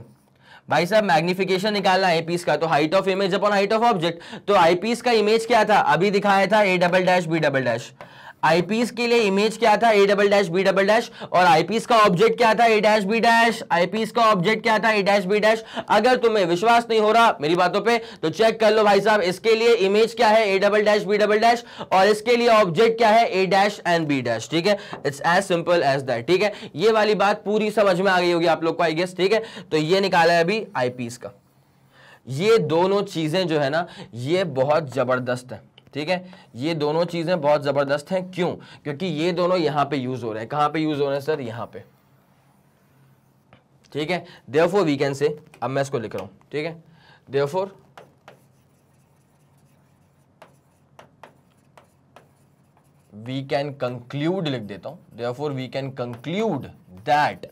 भाई साहब मैग्निफिकेशन निकालना आई पीस का तो height of image upon height of object तो आई पीस का इमेज क्या था अभी दिखाया था A double dash B double dash eyepiece के लिए इमेज क्या था A double dash B double dash और आईपीएस का ऑब्जेक्ट क्या था A dash B dash eyepiece का ऑब्जेक्ट क्या था ए डैश बी डैश अगर तुम्हें विश्वास नहीं हो रहा मेरी बातों पे तो चेक कर लो भाई साहब इसके लिए इमेज क्या है A double dash B double dash और इसके लिए ऑब्जेक्ट क्या है A dash and B dash ठीक है it's as simple as that ठीक है ये वाली बात पूरी समझ में आ गई होगी आप लोग को आई गेस ठीक है तो ये निकाला है अभी आईपीएस का ये दोनों चीजें जो है ना ये बहुत जबरदस्त है ठीक है ये दोनों चीज़ें बहुत ज़बरदस्त हैं क्यों क्योंकि ये दोनों यहां पे यूज़ हो रहे हैं कहां पे यूज़ हो रहे हैं सर यहां पे ठीक है देवफोर कैन से अब मैं इसको लिख रहा हूं ठीक है देवफोर वी कैन कंक्लूड लिख देता हूं therefore we can conclude that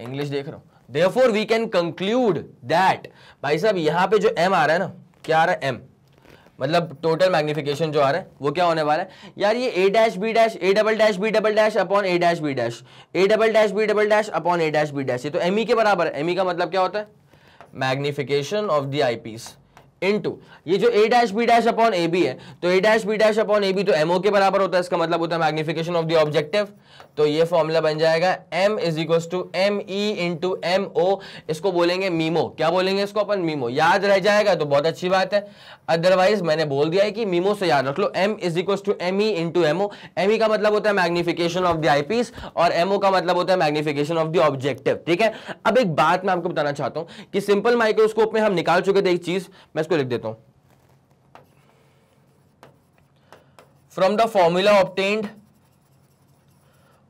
English देख रहा हूं therefore we can conclude that भाई साहब यहां पे जो एम आ रहा है ना क्या आ रहा है एम मतलब टोटल मैग्निफिकेशन जो आ रहा है वो क्या होने वाला है यार ये A dash B dash A double dash B double dash upon A dash B dash A double dash B double dash upon A dash B dash ये तो एम ई e के बराबर है एम ई e का मतलब क्या होता है magnification of the eyepiece into ये जो A dash B dash upon A B है तो A dash B dash upon A B तो एमओ के बराबर होता है इसका मतलब होता है मैग्निफिकेशन ऑफ द ऑब्जेक्टिव तो ये फॉर्मूला बन जाएगा M is equals to M E into M O इसको बोलेंगे मीमो क्या बोलेंगे इसको अपन मीमो याद रह जाएगा तो बहुत अच्छी बात है अदरवाइज मैंने बोल दिया है कि मीमो से याद रख लो M is equals to M E into M O M E का मतलब होता है मैग्निफिकेशन ऑफ द आईपीस और एमओ का मतलब होता है मैग्निफिकेशन ऑफ द ऑब्जेक्टिव ठीक है अब एक बात मैं आपको बताना चाहता हूं कि सिंपल माइक्रोस्कोप में हम निकाल चुके थे एक चीज मैं इसको लिख देता हूं from the formula obtained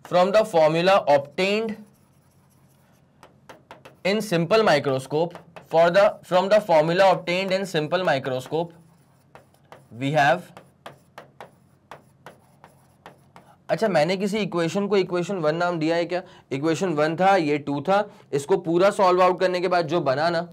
from the formula obtained in simple microscope for the from the formula obtained in simple microscope we have अच्छा मैंने किसी इक्वेशन को इक्वेशन वन नाम दिया है क्या इक्वेशन वन था ये टू था इसको पूरा सॉल्व आउट करने के बाद जो बना ना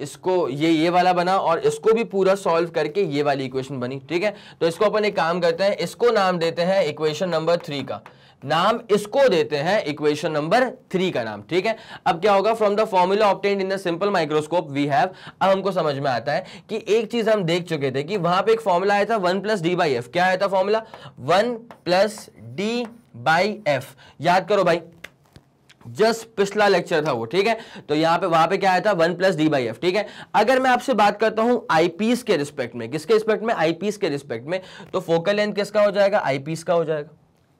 इसको ये ये वाला बना और इसको भी पूरा सॉल्व करके ये वाली इक्वेशन बनी ठीक है तो इसको अपन एक काम करते हैं इसको नाम देते हैं इक्वेशन नंबर थ्री का नाम इसको देते हैं इक्वेशन नंबर थ्री का नाम ठीक है अब क्या होगा from the formula obtained in the simple microscope we have अब हमको समझ में आता है कि एक चीज हम देख चुके थे कि वहां पे एक फॉर्मूला आया था one plus D by F क्या आया था formula one plus D by F याद करो भाई जस्ट पिछला लेक्चर था वो ठीक है तो यहां पे वहां पे क्या आया था one plus D by F ठीक है अगर मैं आपसे बात करता हूं आईपीस के रिस्पेक्ट में किसके रिस्पेक्ट में आईपीस के रिस्पेक्ट में तो फोकल लेंथ किसका हो जाएगा आईपीस का हो जाएगा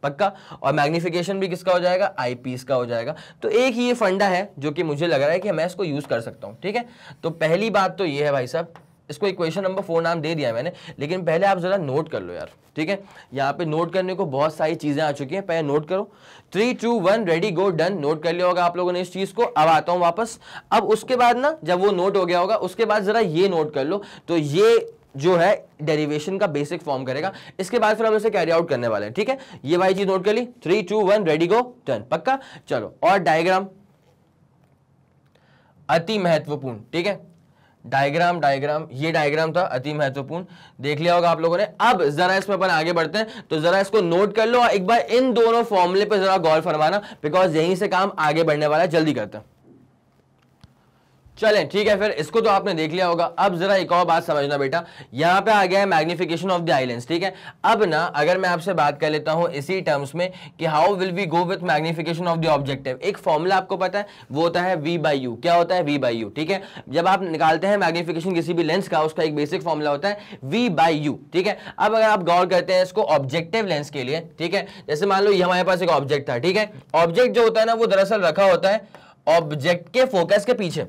पक्का और मैग्निफिकेशन भी किसका हो जाएगा आईपीस का हो जाएगा तो एक ही ये फंडा है जो कि मुझे लग रहा है कि मैं इसको यूज कर सकता हूं ठीक है तो पहली बात तो ये है भाई साहब इसको इक्वेशन नंबर फोर नाम दे दिया मैंने लेकिन पहले आप ज़रा नोट कर लो यार ठीक है यहाँ पे नोट करने को बहुत सारी चीज़ें आ चुकी हैं पहले नोट करो three two one ready go done note कर लिया होगा आप लोगों ने इस चीज़ को अब आता हूँ वापस अब उसके बाद ना जब वो नोट हो गया होगा उसके बाद ज़रा ये नोट कर लो तो ये जो है डेरिवेशन का बेसिक फॉर्म करेगा इसके बाद फिर हम इसे कैरी आउट करने वाले हैं ठीक है ये वाई चीज़ नोट कर ली three two one ready go done पक्का चलो और डायग्राम अति महत्वपूर्ण ठीक है डायग्राम डायग्राम ये डायग्राम था अति महत्वपूर्ण देख लिया होगा आप लोगों ने अब जरा इसमें अपन आगे बढ़ते हैं तो जरा इसको नोट कर लो और एक बार इन दोनों फॉर्मूले पर जरा गौर फरमाना बिकॉज यहीं से काम आगे बढ़ने वाला है जल्दी करते हैं चलें ठीक है फिर इसको तो आपने देख लिया होगा अब जरा एक और बात समझना बेटा यहाँ पे आ गया है मैग्निफिकेशन ऑफ द आइलैंड्स ठीक है अब ना अगर मैं आपसे बात कर लेता हूँ इसी टर्म्स में कि how will we go with magnification of the objective एक फॉर्मूला आपको पता है वो होता है वी बाई यू क्या होता है वी बाई यू ठीक है जब आप निकालते हैं मैग्निफिकेशन किसी भी लेंस का उसका एक बेसिक फॉर्मूला होता है वी बाई यू ठीक है अब अगर आप गौर करते हैं इसको ऑब्जेक्टिव लेंस के लिए ठीक है जैसे मान लो ये हमारे पास एक ऑब्जेक्ट था ठीक है ऑब्जेक्ट जो होता है ना वो दरअसल रखा होता है ऑब्जेक्ट के फोकस के पीछे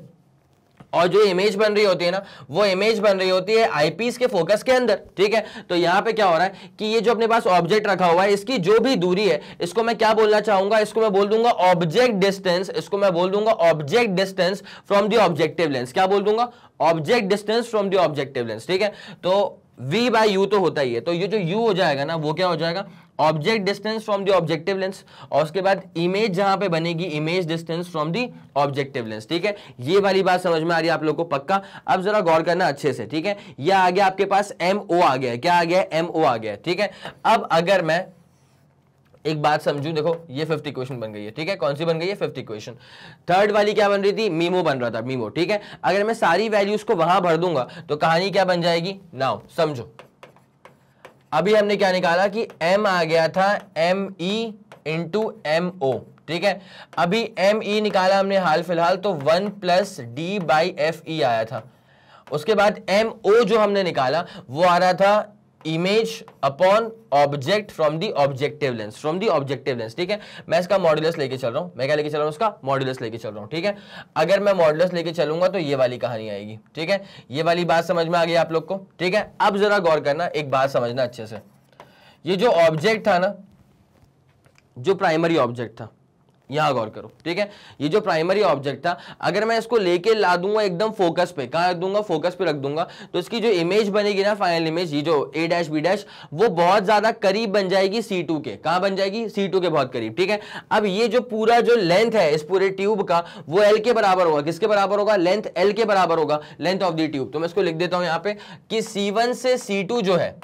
और जो इमेज बन रही होती है ना वो इमेज बन रही होती है आईपीस के फोकस के अंदर ठीक है तो यहां पे क्या हो रहा है कि ये जो अपने पास ऑब्जेक्ट रखा हुआ है इसकी जो भी दूरी है इसको मैं क्या बोलना चाहूंगा इसको मैं बोल दूंगा ऑब्जेक्ट डिस्टेंस इसको मैं बोल दूंगा object distance from the objective lens क्या बोल दूंगा object distance from the objective lens ठीक है तो वी बाय यू तो होता ही है तो ये जो यू हो जाएगा ना वो क्या हो जाएगा object distance from the objective lens और उसके बाद इमेज जहां पे बनेगी image distance from the objective lens ठीक है ये वाली बात समझ में आ रही है आप लोगों को पक्का अब जरा गौर करना अच्छे से ठीक है यह आ गया आपके पास एम ओ आ गया क्या आ गया एम ओ आ गया ठीक है अब अगर मैं एक बात समझू देखो ये फिफ्थ इक्वेशन बन गई है ठीक है कौन सी बन गई है फिफ्थ इक्वेशन थर्ड वाली क्या बन रही थी मीमो बन रहा था मीमो ठीक है अगर मैं सारी वैल्यूज को वहां भर दूंगा तो कहानी क्या बन जाएगी नाउ समझो अभी हमने क्या निकाला कि m आ गया था M E into M O ठीक है अभी एम ई e निकाला हमने हाल फिलहाल तो one plus D by F E आया था उसके बाद एम ओ जो हमने निकाला वो आ रहा था image upon object from the objective lens from the objective lens ठीक है मैं इसका मॉड्यूलस लेके चल रहा हूं मैं क्या लेके चल रहा हूं उसका मॉड्यूलस लेके चल रहा हूं ठीक है अगर मैं मॉड्यूलस लेके चलूंगा तो ये वाली कहानी आएगी ठीक है ये वाली बात समझ में आ गई आप लोग को ठीक है अब जरा गौर करना एक बात समझना अच्छे से ये जो ऑब्जेक्ट था ना जो प्राइमरी ऑब्जेक्ट था यहाँ गौर करो ठीक है ये जो प्राइमरी ऑब्जेक्ट था अगर मैं इसको लेके ला दूंगा एकदम फोकस पे कहाँ रख दूंगा फोकस पे रख दूंगा तो इसकी जो इमेज बनेगी ना फाइनल इमेज ये जो ए डैश बी डैश वो बहुत ज्यादा करीब बन जाएगी सी टू के कहाँ बन जाएगी सी टू के बहुत करीब ठीक है अब ये जो पूरा जो लेंथ है इस पूरे ट्यूब का वो एल के बराबर होगा किसके बराबर होगा लेंथ एल के बराबर होगा लेंथ ऑफ दी ट्यूब तो मैं इसको लिख देता हूँ यहाँ पे कि सी वन से सी टू जो है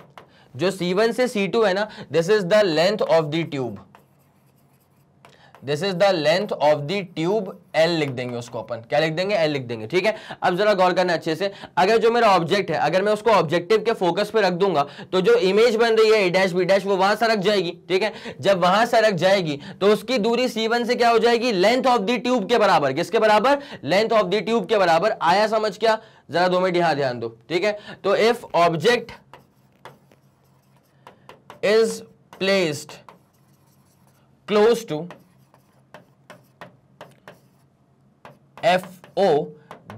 जो सी वन से सी टू है ना this is the length of the tube this is the length of the tube L लिख देंगे उसको अपन क्या लिख देंगे एल लिख देंगे ठीक है अब जरा गौर करना अच्छे से अगर जो मेरा ऑब्जेक्ट है अगर मैं उसको ऑब्जेक्टिव के फोकस पे रख दूंगा तो जो इमेज बन रही है ए डैश बी डैश वो वहां सरक जाएगी ठीक है जब वहां सरक जाएगी तो उसकी दूरी सी वन से क्या हो जाएगी लेंथ ऑफ द ट्यूब के बराबर किसके बराबर लेंथ ऑफ द ट्यूब के बराबर आया समझ क्या जरा दो मिनट यहां ध्यान दो ठीक है तो if object is placed close to F O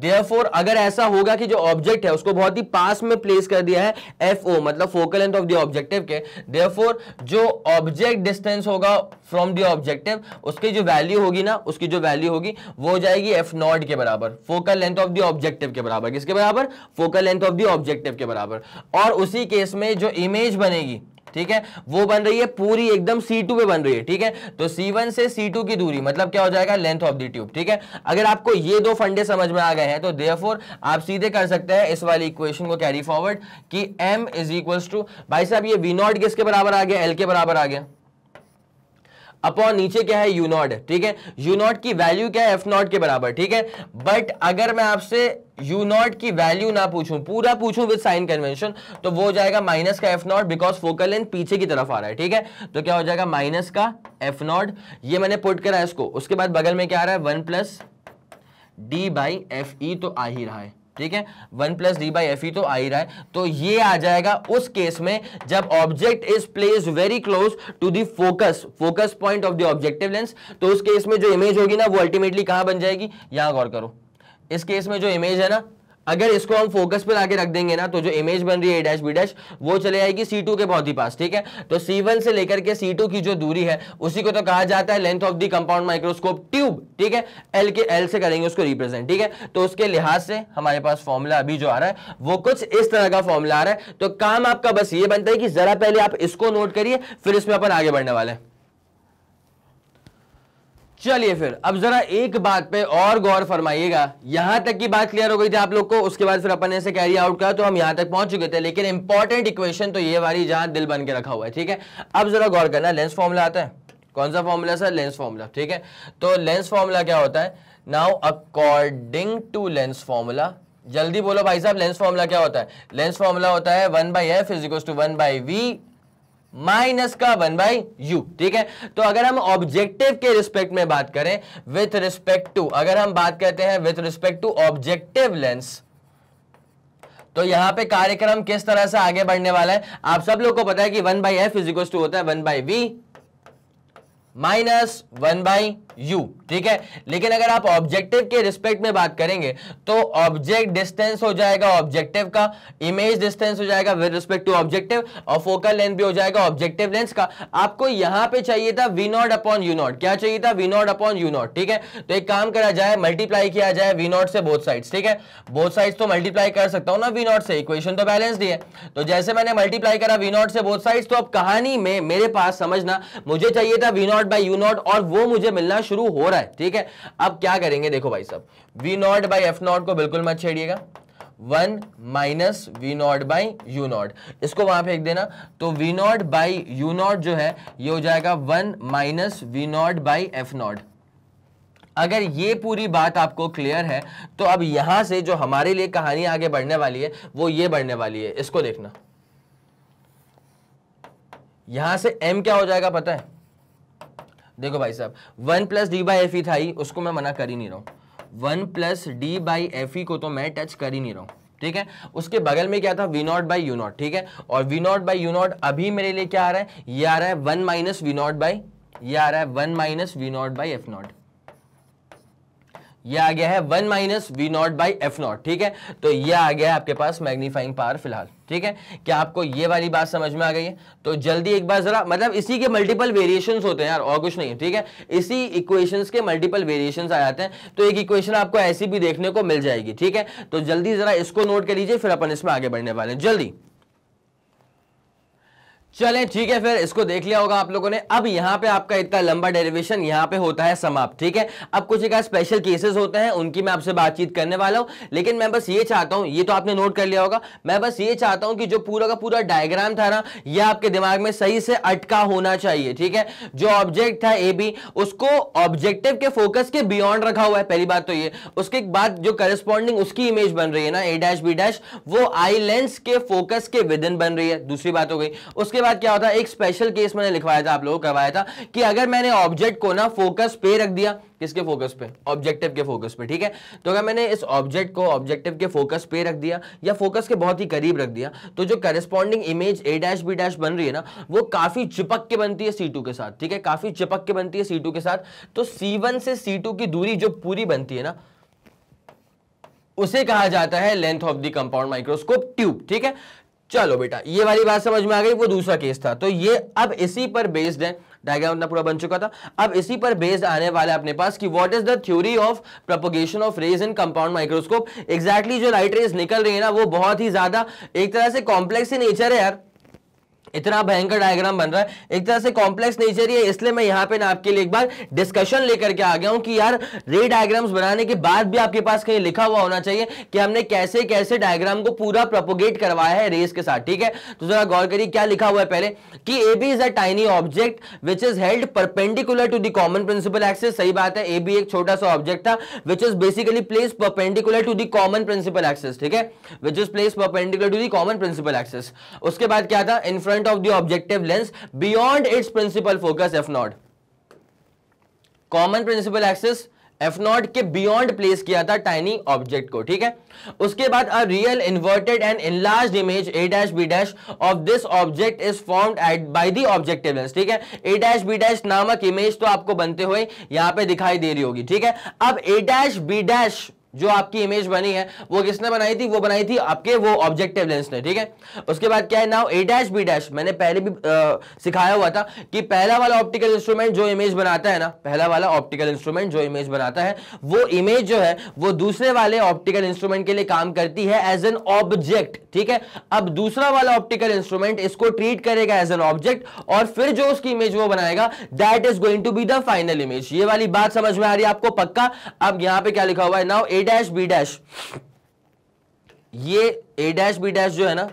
therefore अगर ऐसा होगा कि जो ऑब्जेक्ट है उसको बहुत ही पास में प्लेस कर दिया है एफ ओ मतलब focal length of the objective के देयरफॉर जो ऑब्जेक्ट डिस्टेंस होगा फ्रॉम द ऑब्जेक्टिव उसकी जो वैल्यू होगी ना उसकी जो वैल्यू होगी वो हो जाएगी एफ नॉट के बराबर focal length of the objective के बराबर किसके बराबर focal length of the objective के बराबर और उसी केस में जो इमेज बनेगी ठीक है वो बन रही है पूरी एकदम C2 पे बन रही है ठीक है तो C1 से C2 की दूरी मतलब क्या हो जाएगा लेंथ ऑफ दी ट्यूब ठीक है अगर आपको ये दो फंडे समझ में आ गए हैं तो देयरफॉर आप सीधे कर सकते हैं इस वाली इक्वेशन को कैरी फॉरवर्ड कि m इज इक्वल टू भाई साहब ये v नॉट किसके बराबर आ गया l के बराबर आ गया अपॉन नीचे क्या है यू नॉट ठीक है यू नॉट की वैल्यू क्या है एफ नॉट के बराबर ठीक है बट अगर मैं आपसे यू नॉट की वैल्यू ना पूछूं पूरा पूछूं विद साइन कन्वेंशन तो वो हो जाएगा माइनस का F nought because focal length पीछे की तरफ आ रहा है ठीक है तो क्या हो जाएगा माइनस का एफ नॉट ये मैंने पुट करा है इसको उसके बाद बगल में क्या आ रहा है one plus D by F E तो आ ही रहा है ठीक है one plus D by F E तो आ ही रहा है तो ये आ जाएगा उस केस में जब object is place very close to the focus focus point of the objective lens तो उस केस में जो इमेज होगी ना वो अल्टीमेटली कहां बन जाएगी यहां गौर करो इस केस में जो इमेज है ना अगर इसको हम फोकस पर आके रख देंगे ना तो जो इमेज बन रही है ए डैश बी डैश वो चले जाएगी सी के बहुत ही पास ठीक है तो सी से लेकर के सी टू की जो दूरी है उसी को तो कहा जाता है length of the compound microscope tube ठीक है एल के एल से करेंगे उसको रिप्रेजेंट ठीक है तो उसके लिहाज से हमारे पास फॉर्मूला अभी जो आ रहा है वो कुछ इस तरह का फॉर्मूला आ रहा है तो काम आपका बस ये बनता है कि जरा पहले आप इसको नोट करिए फिर इसमें अपन आगे बढ़ने वाले हैं चलिए फिर अब जरा एक बात पे और गौर फरमाइएगा यहां तक की बात क्लियर हो गई थी आप लोग को उसके बाद फिर अपन ऐसे कैरी आउट किया तो हम यहां तक पहुंच चुके थे लेकिन इंपॉर्टेंट इक्वेशन तो ये वाली जहां दिल बन के रखा हुआ है ठीक है अब जरा गौर करना लेंस फॉर्मूला आता है कौन सा फॉर्मूला सर लेंस फॉर्मूला ठीक है तो लेंस फॉर्मूला क्या होता है now according to lens formula जल्दी बोलो भाई साहब लेंस फॉर्मूला क्या होता है लेंस फॉर्मूला होता है one by f is equal to one by v minus का वन बाई यू ठीक है तो अगर हम ऑब्जेक्टिव के रिस्पेक्ट में बात करें विथ रिस्पेक्ट टू अगर हम बात करते हैं with respect to objective lens तो यहां पे कार्यक्रम किस तरह से आगे बढ़ने वाला है आप सब लोग को पता है कि one by f is equal to होता है one by v minus one by u ठीक है लेकिन अगर आप ऑब्जेक्टिव के रिस्पेक्ट में बात करेंगे तो ऑब्जेक्ट डिस्टेंस हो जाएगा ऑब्जेक्टिव का इमेज डिस्टेंस हो जाएगा विद रिस्पेक्ट टू ऑब्जेक्टिव और फोकल लेंथ भी हो जाएगा ऑब्जेक्टिव लेंस का आपको यहां पे चाहिए था v naught upon u naught क्या चाहिए था v naught upon u naught ठीक है तो एक काम करा जाए मल्टीप्लाई किया जाए वी नॉट से बोथ साइड ठीक है बोथ साइड तो मल्टीप्लाई कर सकता हूं ना वी नॉट से इक्वेशन तो बैलेंस दी है तो जैसे मैंने मल्टीप्लाई करा वी नॉट से बोथ साइड तो अब कहानी में मेरे पास समझना मुझे चाहिए था v naught by u naught और वो मुझे मिलना शुरू हो रहा है ठीक है अब क्या करेंगे देखो भाई साहब v naught by f naught को बिल्कुल मत छेड़िएगा one minus v naught by u naught इसको वहां फेंक देना तो v naught by u naught जो है ये हो जाएगा one minus v naught by f naught अगर ये पूरी बात आपको क्लियर है तो अब यहां से जो हमारे लिए कहानी आगे बढ़ने वाली है वो ये बढ़ने वाली है इसको देखना यहां से एम क्या हो जाएगा पता है देखो भाई साहब one plus D by F e था ही उसको मैं मना कर ही नहीं रहा हूँ one plus D by F e को तो मैं टच कर ही नहीं रहा हूँ ठीक है उसके बगल में क्या था v naught by u naught ठीक है और v naught by u naught अभी मेरे लिए क्या आ रहा है ये आ रहा है one minus v naught by ये आ रहा है one minus v naught by f naught ये आ गया है one minus v naught by f naught ठीक है तो ये आ गया है आपके पास मैग्नीफाइंग पावर फिलहाल ठीक है क्या आपको ये वाली बात समझ में आ गई है तो जल्दी एक बार जरा मतलब इसी के मल्टीपल वेरिएशंस होते हैं यार और कुछ नहीं ठीक है इसी इक्वेशंस के मल्टीपल वेरिएशंस आ जाते हैं तो एक इक्वेशन आपको ऐसी भी देखने को मिल जाएगी ठीक है तो जल्दी जरा इसको नोट कर लीजिए फिर अपन इसमें आगे बढ़ने वाले हैं जल्दी चलें ठीक है फिर इसको देख लिया होगा आप लोगों ने अब यहाँ पे आपका इतना लंबा डेरिवेशन यहाँ पे होता है समाप्त ठीक है अब कुछ एक स्पेशल केसेस होते हैं उनकी मैं आपसे बातचीत करने वाला हूँ लेकिन मैं बस ये चाहता हूँ ये तो आपने नोट कर लिया होगा मैं बस ये चाहता हूँ कि जो पूरा का पूरा डायग्राम था ना यह आपके दिमाग में सही से अटका होना चाहिए ठीक है जो ऑब्जेक्ट था ए बी उसको ऑब्जेक्टिव के फोकस के बियॉन्ड रखा हुआ है पहली बात तो ये उसके बाद जो करस्पॉन्डिंग उसकी इमेज बन रही है ना ए डैश बी डैश वो आई लेंस के फोकस के विदिन बन रही है दूसरी बात हो गई उसके बाद क्या होता है एक स्पेशल केस मैंने लिखवाया था आप लोगों को करवाया था कि अगर मैंने ऑब्जेक्ट को ना फोकस पे रख दिया किसके फोकस पे ऑब्जेक्टिव के फोकस पे ठीक है तो अगर मैंने इस ऑब्जेक्ट को ऑब्जेक्टिव के फोकस पे रख दिया या फोकस के बहुत ही करीब रख दिया तो जो corresponding image A dash B dash बन रही है ना वो काफी चिपक के बनती है सी के साथ ठीक है काफी चिपक के बनती है सी के साथ तो सी से सी की दूरी जो पूरी बनती है ना उसे कहा जाता है length of the compound microscope tube ठीक है चलो बेटा ये वाली बात समझ में आ गई वो दूसरा केस था तो ये अब इसी पर बेस्ड है डायग्राम अपना पूरा बन चुका था अब इसी पर बेस्ड आने वाले अपने पास कि what is the theory of propagation of rays in compound microscope exactly जो लाइट रेज निकल रही है ना वो बहुत ही ज्यादा एक तरह से कॉम्प्लेक्स नेचर है यार इतना भयंकर डायग्राम बन रहा है एक तरह से कॉम्प्लेक्स नेचर ही है इसलिए मैं यहाँ पे ना आपके लिए एक बार डिस्कशन लेकर के आ गया हूँ कि यार रे डायग्राम्स बनाने के बाद भी आपके पास कहीं लिखा हुआ होना चाहिए कि हमने कैसे कैसे डायग्राम को पूरा प्रोपोगेट करवाया है रेस के साथ ठीक है तो जरा गौर करिए क्या लिखा हुआ है पहले कि A B is a tiny object which is held perpendicular to the common principal axis सही बात है ए बी एक छोटा सा ऑब्जेक्ट था which is basically place perpendicular to the common principal axis ठीक है which is place perpendicular to the common principal axis उसके बाद क्या था in point of the objective lens beyond its principal focus f naught common principal axis f not के beyond place किया था tiny object को ठीक है उसके बाद a real inverted and enlarge image A dash B dash of this object is form at by the objective lens ठीक है ए डैश बी डैश नामक इमेज तो आपको बनते हुए यहां पे दिखाई दे रही होगी ठीक है अब ए डैश बी डैश जो आपकी इमेज बनी है वो किसने बनाई थी वो बनाई थी आपके वो ऑब्जेक्टिव लेंस ने ठीक है उसके बाद क्या है now A dash B dash मैंने पहले भी आ, सिखाया हुआ था कि पहला वाला ऑप्टिकल इंस्ट्रूमेंट जो इमेज बनाता है ना पहला वाला ऑप्टिकल इंस्ट्रूमेंट जो इमेज बनाता है वो इमेज जो है वो दूसरे वाले ऑप्टिकल इंस्ट्रूमेंट के लिए काम करती है एज एन ऑब्जेक्ट ठीक है अब दूसरा वाला ऑप्टिकल इंस्ट्रूमेंट इसको ट्रीट करेगा एज एन ऑब्जेक्ट और फिर जो उसकी इमेज वो बनाएगा that is going to be the final image ये वाली बात समझ में आ रही है आपको पक्का अब यहां पर क्या लिखा हुआ है now A dash B dash ये ए डैश बी डैश जो है ना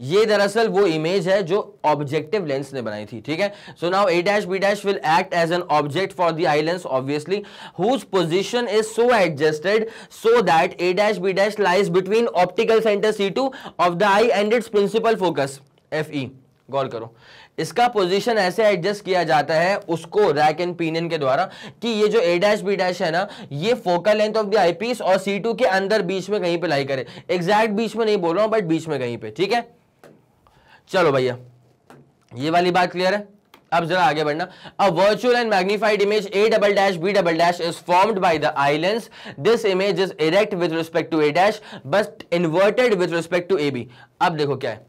ये दरअसल वो इमेज है जो ऑब्जेक्टिव लेंस ने बनाई थी ठीक है so now A dash B dash will act as an object for the eye lens obviously whose position is so adjusted so that A dash B dash lies between optical centre C two of the eye and its principal focus F e गौर करो इसका position ऐसे adjust किया जाता है उसको rack and पीनियन के द्वारा कि ये जो ए डैश बी डैश है ना ये focal length of the eyepiece और सी टू के अंदर बीच में कहीं पे लाई करे एग्जैक्ट बीच में नहीं बोल रहा हूं बट बीच में कहीं पे ठीक है चलो भैया ये वाली बात क्लियर है अब जरा आगे बढ़ना a virtual and magnified image A double dash B double dash is formed by the eye this image is erect with respect to A dash but inverted with respect to A B अब देखो क्या है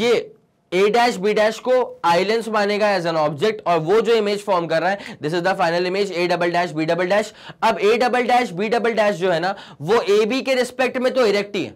ये A dash B dash को eye lens मानेगा as an object और वो जो इमेज फॉर्म कर रहा है this is the final image A double dash B double dash अब A double dash B double dash जो है ना वो ए बी के रिस्पेक्ट में तो इरेक्ट ही है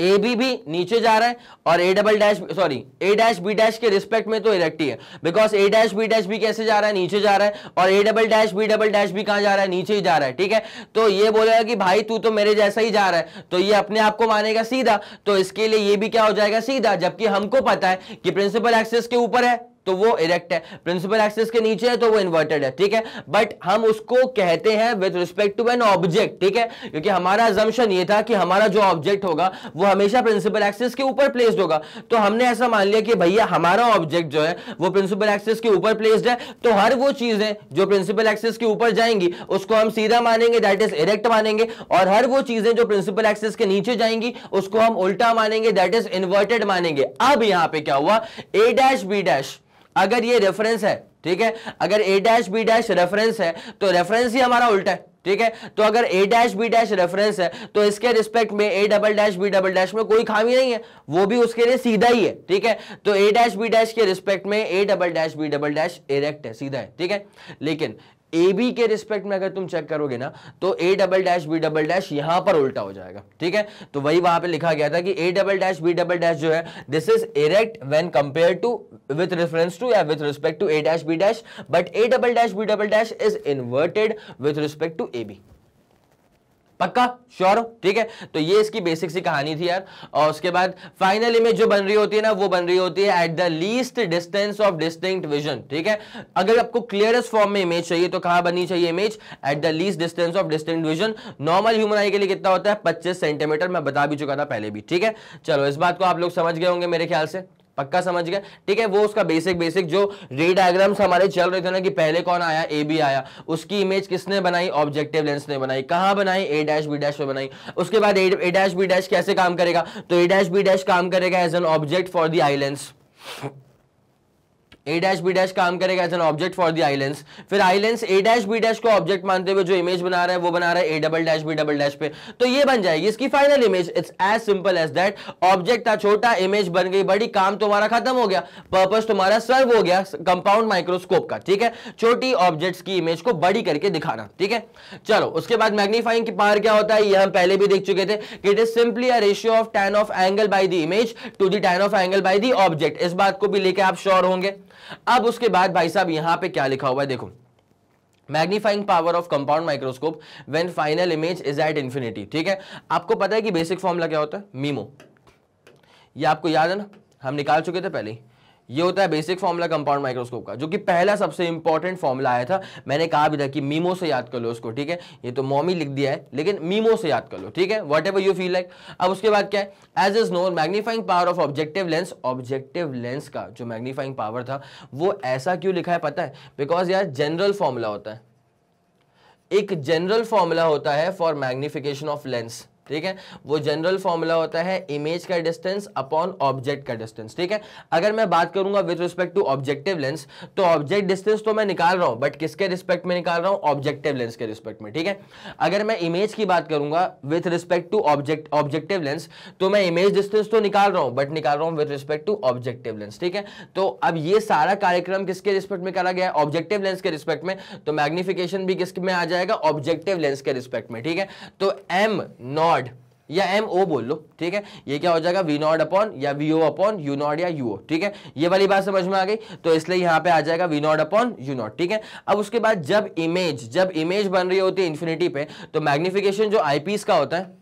ए बी भी नीचे जा रहा है और A double dash sorry A dash B dash के रिस्पेक्ट में तो इरेक्ट ही है because A dash B dash भी कैसे जा रहा है नीचे जा रहा है और A double dash B double dash भी कहां जा रहा है नीचे ही जा रहा है ठीक है तो ये बोलेगा कि भाई तू तो मेरे जैसा ही जा रहा है तो ये अपने आप को मानेगा सीधा तो इसके लिए ये भी क्या हो जाएगा सीधा जबकि हमको पता है कि प्रिंसिपल एक्सेस के ऊपर है तो वो इरेक्ट है प्रिंसिपल एक्सिस के नीचे है तो वो इन्वर्टेड है ठीक है बट हम उसको कहते हैं with respect to an object ठीक है क्योंकि हमारा जम्पन ये था कि हमारा जो ऑब्जेक्ट होगा वो हमेशा प्रिंसिपल एक्सिस के ऊपर प्लेस्ड होगा तो हमने ऐसा मान लिया कि भैया हमारा ऑब्जेक्ट जो है वो प्रिंसिपल एक्सिस के ऊपर प्लेस्ड है तो हर वो चीजें जो प्रिंसिपल एक्सिस के ऊपर जाएंगी उसको हम सीधा मानेंगे दैट इज इरेक्ट मानेंगे और हर वो चीजें जो प्रिंसिपल एक्सिस के नीचे जाएंगी उसको हम उल्टा मानेंगे दैट इज इन्वर्टेड मानेंगे अब यहां पे क्या हुआ ए डैश बी डैश अगर ये रेफरेंस है ठीक है अगर A dash B dash reference है तो रेफरेंस ही हमारा उल्टा है ठीक है तो अगर A dash B dash reference है तो इसके रिस्पेक्ट में A double dash B double dash में कोई खामी नहीं है वो भी उसके लिए सीधा ही है ठीक है तो ए डैश बी डैश के रिस्पेक्ट में A double dash B double dash erect है सीधा है ठीक है लेकिन ए बी के रिस्पेक्ट में अगर तुम चेक करोगे ना तो A double dash B double dash यहां पर उल्टा हो जाएगा ठीक है तो वही वहां पे लिखा गया था कि A double dash B double dash जो है this is erect when compare to with reference to या with respect to A dash B dash but A double dash B double dash is inverted with respect to A B पक्का sure ठीक है तो ये इसकी basic सी कहानी थी यार और उसके बाद फाइनल इमेज जो बन रही होती है ना वो बन रही होती है at the least distance of distinct vision ठीक है अगर आपको क्लियरस्ट फॉर्म में इमेज चाहिए तो कहां बनी चाहिए image at the least distance of distinct vision normal human eye के लिए कितना होता है पच्चीस सेंटीमीटर मैं बता भी चुका था पहले भी ठीक है चलो इस बात को आप लोग समझ गए होंगे मेरे ख्याल से पक्का समझ गए ठीक है वो उसका बेसिक बेसिक जो रे डायग्राम हमारे चल रहे थे ना कि पहले कौन आया ए बी आया उसकी इमेज किसने बनाई ऑब्जेक्टिव लेंस ने बनाई कहां बनाई ए डैश बी डैश में बनाई उसके बाद ए डैश बी डैश कैसे काम करेगा तो ए डैश बी डैश काम करेगा as an object for the eye lens A dash B dash काम करेगा as an object for the eye lens फिर eye lens A dash B dash को ऑब्जेक्ट मानते हुए जो इमेज बना रहा है वो बना रहा है A double dash B double dash पे तो ये बन जाएगी इसकी final image it's as simple as that object था छोटा इमेज बन गई बड़ी काम तुम्हारा खत्म हो गया पर्पज तुम्हारा सर्व हो गया कंपाउंड माइक्रोस्कोप का ठीक है छोटी ऑब्जेक्ट की इमेज को बड़ी करके दिखाना ठीक है चलो उसके बाद मैग्नीफाइंग की पार क्या होता है ये हम पहले भी देख चुके थे कि it is simply a ratio of tan of angle by the image to the tan of angle by the object इस बात को भी लेके आप श्योर होंगे अब उसके बाद भाई साहब यहां पे क्या लिखा हुआ है देखो magnifying power of compound microscope when final image is at infinity ठीक है आपको पता है कि बेसिक फॉर्मूला क्या होता है मीमो ये आपको याद है ना हम निकाल चुके थे पहले ही ये होता है बेसिक फॉर्मूला कंपाउंड माइक्रोस्कोप का जो कि पहला सबसे इंपॉर्टेंट फॉर्मूला आया था मैंने कहा भी था कि मीमो से याद कर लो उसको ठीक है ये तो मॉमी लिख दिया है लेकिन मीमो से याद कर लो ठीक है whatever you feel like अब उसके बाद क्या है as is known magnifying power of objective lens objective lens का जो मैग्नीफाइंग पावर था वो ऐसा क्यों लिखा है पता है बिकॉज यार जनरल फॉर्मूला होता है एक जनरल फॉर्मूला होता है फॉर मैग्निफिकेशन ऑफ लेंस ठीक है वो जनरल फॉर्मूला होता है इमेज का डिस्टेंस अपॉन ऑब्जेक्ट का डिस्टेंस ठीक है अगर मैं बात करूंगा with respect to objective lens तो ऑब्जेक्ट डिस्टेंस तो मैं निकाल रहा हूं बट किसके रिस्पेक्ट में निकाल रहा हूं ऑब्जेक्टिव लेंस के रिस्पेक्ट में ठीक है अगर मैं इमेज की बात करूंगा with respect to object objective lens तो मैं इमेज डिस्टेंस तो निकाल रहा हूं बट निकाल रहा हूं with respect to objective lens ठीक है तो अब ये सारा कार्यक्रम किसके रिस्पेक्ट में करा गया है ऑब्जेक्टिव लेंस के रिस्पेक्ट में तो मैग्निफिकेशन भी में आ जाएगा ऑब्जेक्टिव लेंस के रिस्पेक्ट में ठीक है तो एम नॉट या एम ओ बोल लो ठीक है ये क्या हो जाएगा वी नॉट अपॉन या v o upon u naught या यू ओ ठीक है ये वाली बात समझ में आ गई तो इसलिए यहाँ पे आ जाएगा v naught upon u naught ठीक है अब उसके बाद जब इमेज जब इमेज बन रही होती है इन्फिनिटी पे तो मैग्निफिकेशन जो आईपीस का होता है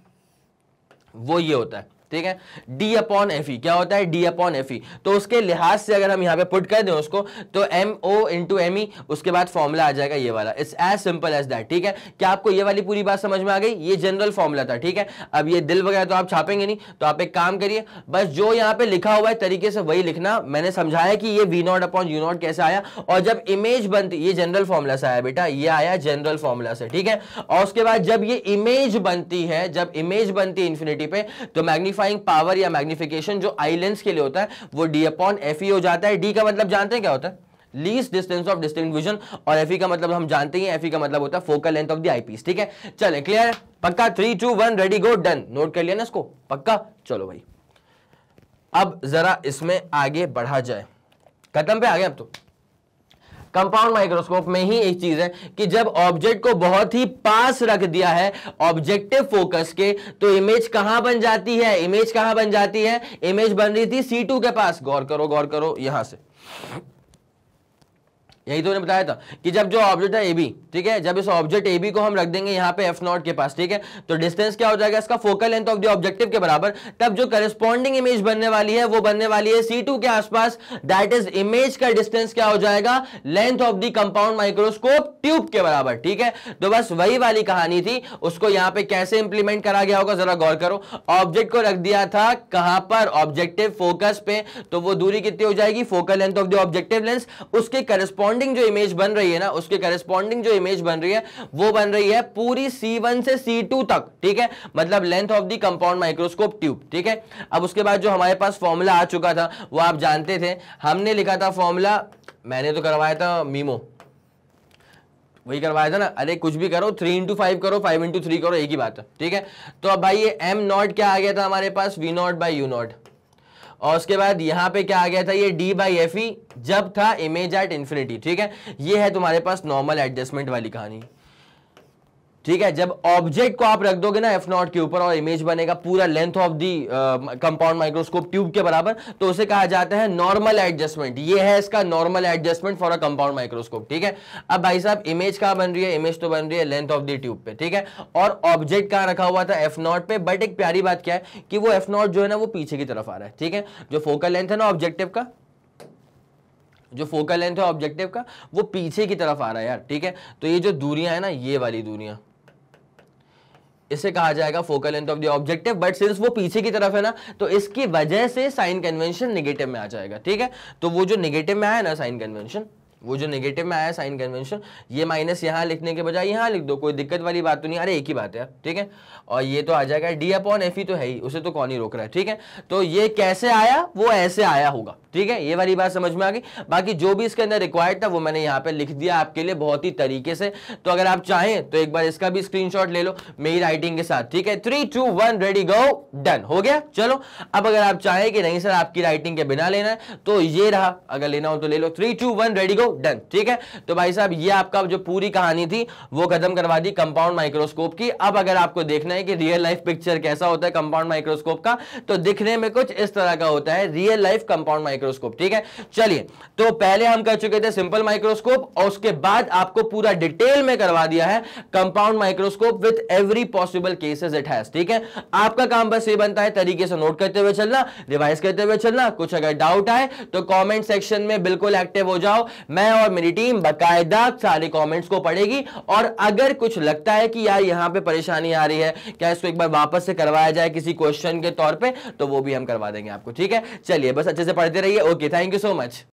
वो ये होता है ठीक है डी अपॉन एफ ई क्या होता है डी अपॉन एफ ई तो उसके लिहाज से अगर हम यहाँ पे पुट कर दें उसको तो M o into M e उसके बाद फॉर्मूला आ जाएगा ये वाला it's as simple as that ठीक है क्या आपको ये वाली पूरी बात समझ में आ गई ये जनरल फॉर्मूला था ठीक है अब ये दिल वगैरह तो आप छापेंगे नहीं तो आप एक काम करिए बस जो यहाँ पे लिखा हुआ है तरीके से वही लिखना मैंने समझाया कि ये v naught upon u naught कैसे आया और जब इमेज बनती ये जनरल फॉर्मूला से आया बेटा ये आया जनरल फॉर्मूला से ठीक है और उसके बाद जब ये इमेज बनती है जब इमेज बनती है इन्फिनिटी पे तो मैग्नीफाइड मैग्नीफाइंग पावर या मैग्निफिकेशन जो आई लेंस के लिए होता है वो डी अपॉन एफ ई हो जाता है डी का मतलब जानते हैं क्या होता है least distance of distinct vision और एफ ई e का मतलब हम जानते हैं एफ ई e का मतलब होता है focal length of the eyepiece ठीक है चले क्लियर है पक्का three two one ready go done note कर लिया ना इसको पक्का चलो भाई अब जरा इसमें आगे बढ़ा जाए खत्म पे आ गए अब तो कंपाउंड माइक्रोस्कोप में ही एक चीज है कि जब ऑब्जेक्ट को बहुत ही पास रख दिया है ऑब्जेक्टिव फोकस के तो इमेज कहां बन जाती है इमेज कहां बन जाती है इमेज बन रही थी सी के पास गौर करो गौर करो यहां से यही तो ने बताया था कि जब जो ऑब्जेक्ट है ए बी ठीक है जब इस ऑब्जेक्ट ए बी को हम रख देंगे यहां पे एफ नॉट के पास ठीक है तो डिस्टेंस क्या हो जाएगा इसका focal length of the objective के बराबर तब जो करस्पॉन्डिंग इमेज बनने वाली है वो बनने वाली है सी टू के आसपास दैट इज इमेज का डिस्टेंस क्या हो जाएगा length of the compound microscope tube के बराबर ठीक है तो बस वही वाली कहानी थी उसको यहां पर कैसे इंप्लीमेंट करा गया होगा जरा गौर करो ऑब्जेक्ट को रख दिया था कहां पर ऑब्जेक्टिव फोकस पे तो वो दूरी कितनी हो जाएगी focal length of the objective lens उसके करस्पॉन्डिंग जो इमेज बन रही है ना उसके करस्पॉन्डिंग जो इमेज बन रही है वो बन रही है पूरी C1 से C2 तक ठीक है मतलब length of the compound microscope tube ठीक है अब उसके बाद जो हमारे पास फॉर्मूला आ चुका था वो आप जानते थे हमने लिखा था फॉर्मूला मैंने तो करवाया था मीमो वही करवाया था ना अरे कुछ भी करो थ्री इंटू फाइव करो फाइव इंटू थ्री करो एक ही बात है ठीक है तो अब भाई ये एम नॉट क्या आ गया था हमारे पास v naught by u naught और उसके बाद यहां पे क्या आ गया था ये डी बाई एफ ई जब था इमेज एट इन्फिनिटी ठीक है ये है तुम्हारे पास नॉर्मल एडजस्टमेंट वाली कहानी ठीक है जब ऑब्जेक्ट को आप रख दोगे ना एफ नॉट के ऊपर और इमेज बनेगा पूरा length of the compound microscope tube के बराबर तो उसे कहा जाता है नॉर्मल एडजस्टमेंट ये है इसका normal adjustment for a compound microscope ठीक है अब भाई साहब इमेज कहा बन रही है इमेज तो बन रही है लेंथ ऑफ दी ट्यूब पे ठीक है और ऑब्जेक्ट कहाँ रखा हुआ था एफ नॉट पे बट एक प्यारी बात क्या है कि वो एफ नॉट जो है ना वो पीछे की तरफ आ रहा है ठीक है जो फोकल लेंथ है ना ऑब्जेक्टिव का जो फोकल लेंथ है ऑब्जेक्टिव का वो पीछे की तरफ आ रहा है यार ठीक है तो ये जो दूरियां है ना ये वाली दूरियां इसे कहा जाएगा focal length of the objective but since वो पीछे की तरफ है ना तो इसकी वजह से साइन कन्वेंशन नेगेटिव में आ जाएगा ठीक है तो वो जो नेगेटिव में आया ना साइन कन्वेंशन वो जो नेगेटिव में आया साइन कन्वेंशन ये माइनस यहाँ लिखने के बजाय यहाँ लिख दो कोई दिक्कत वाली बात तो नहीं अरे एक ही बात है ठीक है और ये तो आ जाएगा डी अपॉन एफ ही तो है ही उसे तो कौन ही रोक रहा है ठीक है तो ये कैसे आया वो ऐसे आया होगा ठीक है ये वाली बात समझ में आ गई बाकी जो भी इसके अंदर रिक्वायर्ड था वो मैंने यहाँ पे लिख दिया आपके लिए बहुत ही तरीके से तो अगर आप चाहें तो एक बार इसका भी स्क्रीन ले लो मेरी राइटिंग के साथ ठीक है three two one ready go done हो गया चलो अब अगर आप चाहें कि नहीं सर आपकी राइटिंग के बिना लेना है तो ये रहा अगर लेना हो तो ले लो three two one ready go done ठीक है तो भाई साहब ये आपका जो पूरी कहानी थी वो खत्म करवा दी कंपाउंड माइक्रोस्कोप की अब अगर आपको देखना है कि रियल लाइफ पिक्चर कैसा होता है कंपाउंड माइक्रोस्कोप का तो दिखने में कुछ इस तरह का होता है रियल लाइफ कंपाउंड माइक्रोस्कोप ठीक है चलिए तो पहले हम कर चुके थे सिंपल माइक्रोस्कोप और उसके बाद आपको पूरा डिटेल में करवा दिया है compound microscope with every possible cases it has ठीक है आपका काम बस ये बनता है तरीके से नोट करते हुए चलना रिवाइज करते हुए चलना कुछ अगर डाउट आए तो कॉमेंट सेक्शन में बिल्कुल एक्टिव हो जाओ मैं मैं और मेरी टीम बाकायदा सारे कमेंट्स को पढ़ेगी और अगर कुछ लगता है कि यार यहाँ पे परेशानी आ रही है क्या इसको एक बार वापस से करवाया जाए किसी क्वेश्चन के तौर पर तो वो भी हम करवा देंगे आपको ठीक है चलिए बस अच्छे से पढ़ते रहिए okay thank you so much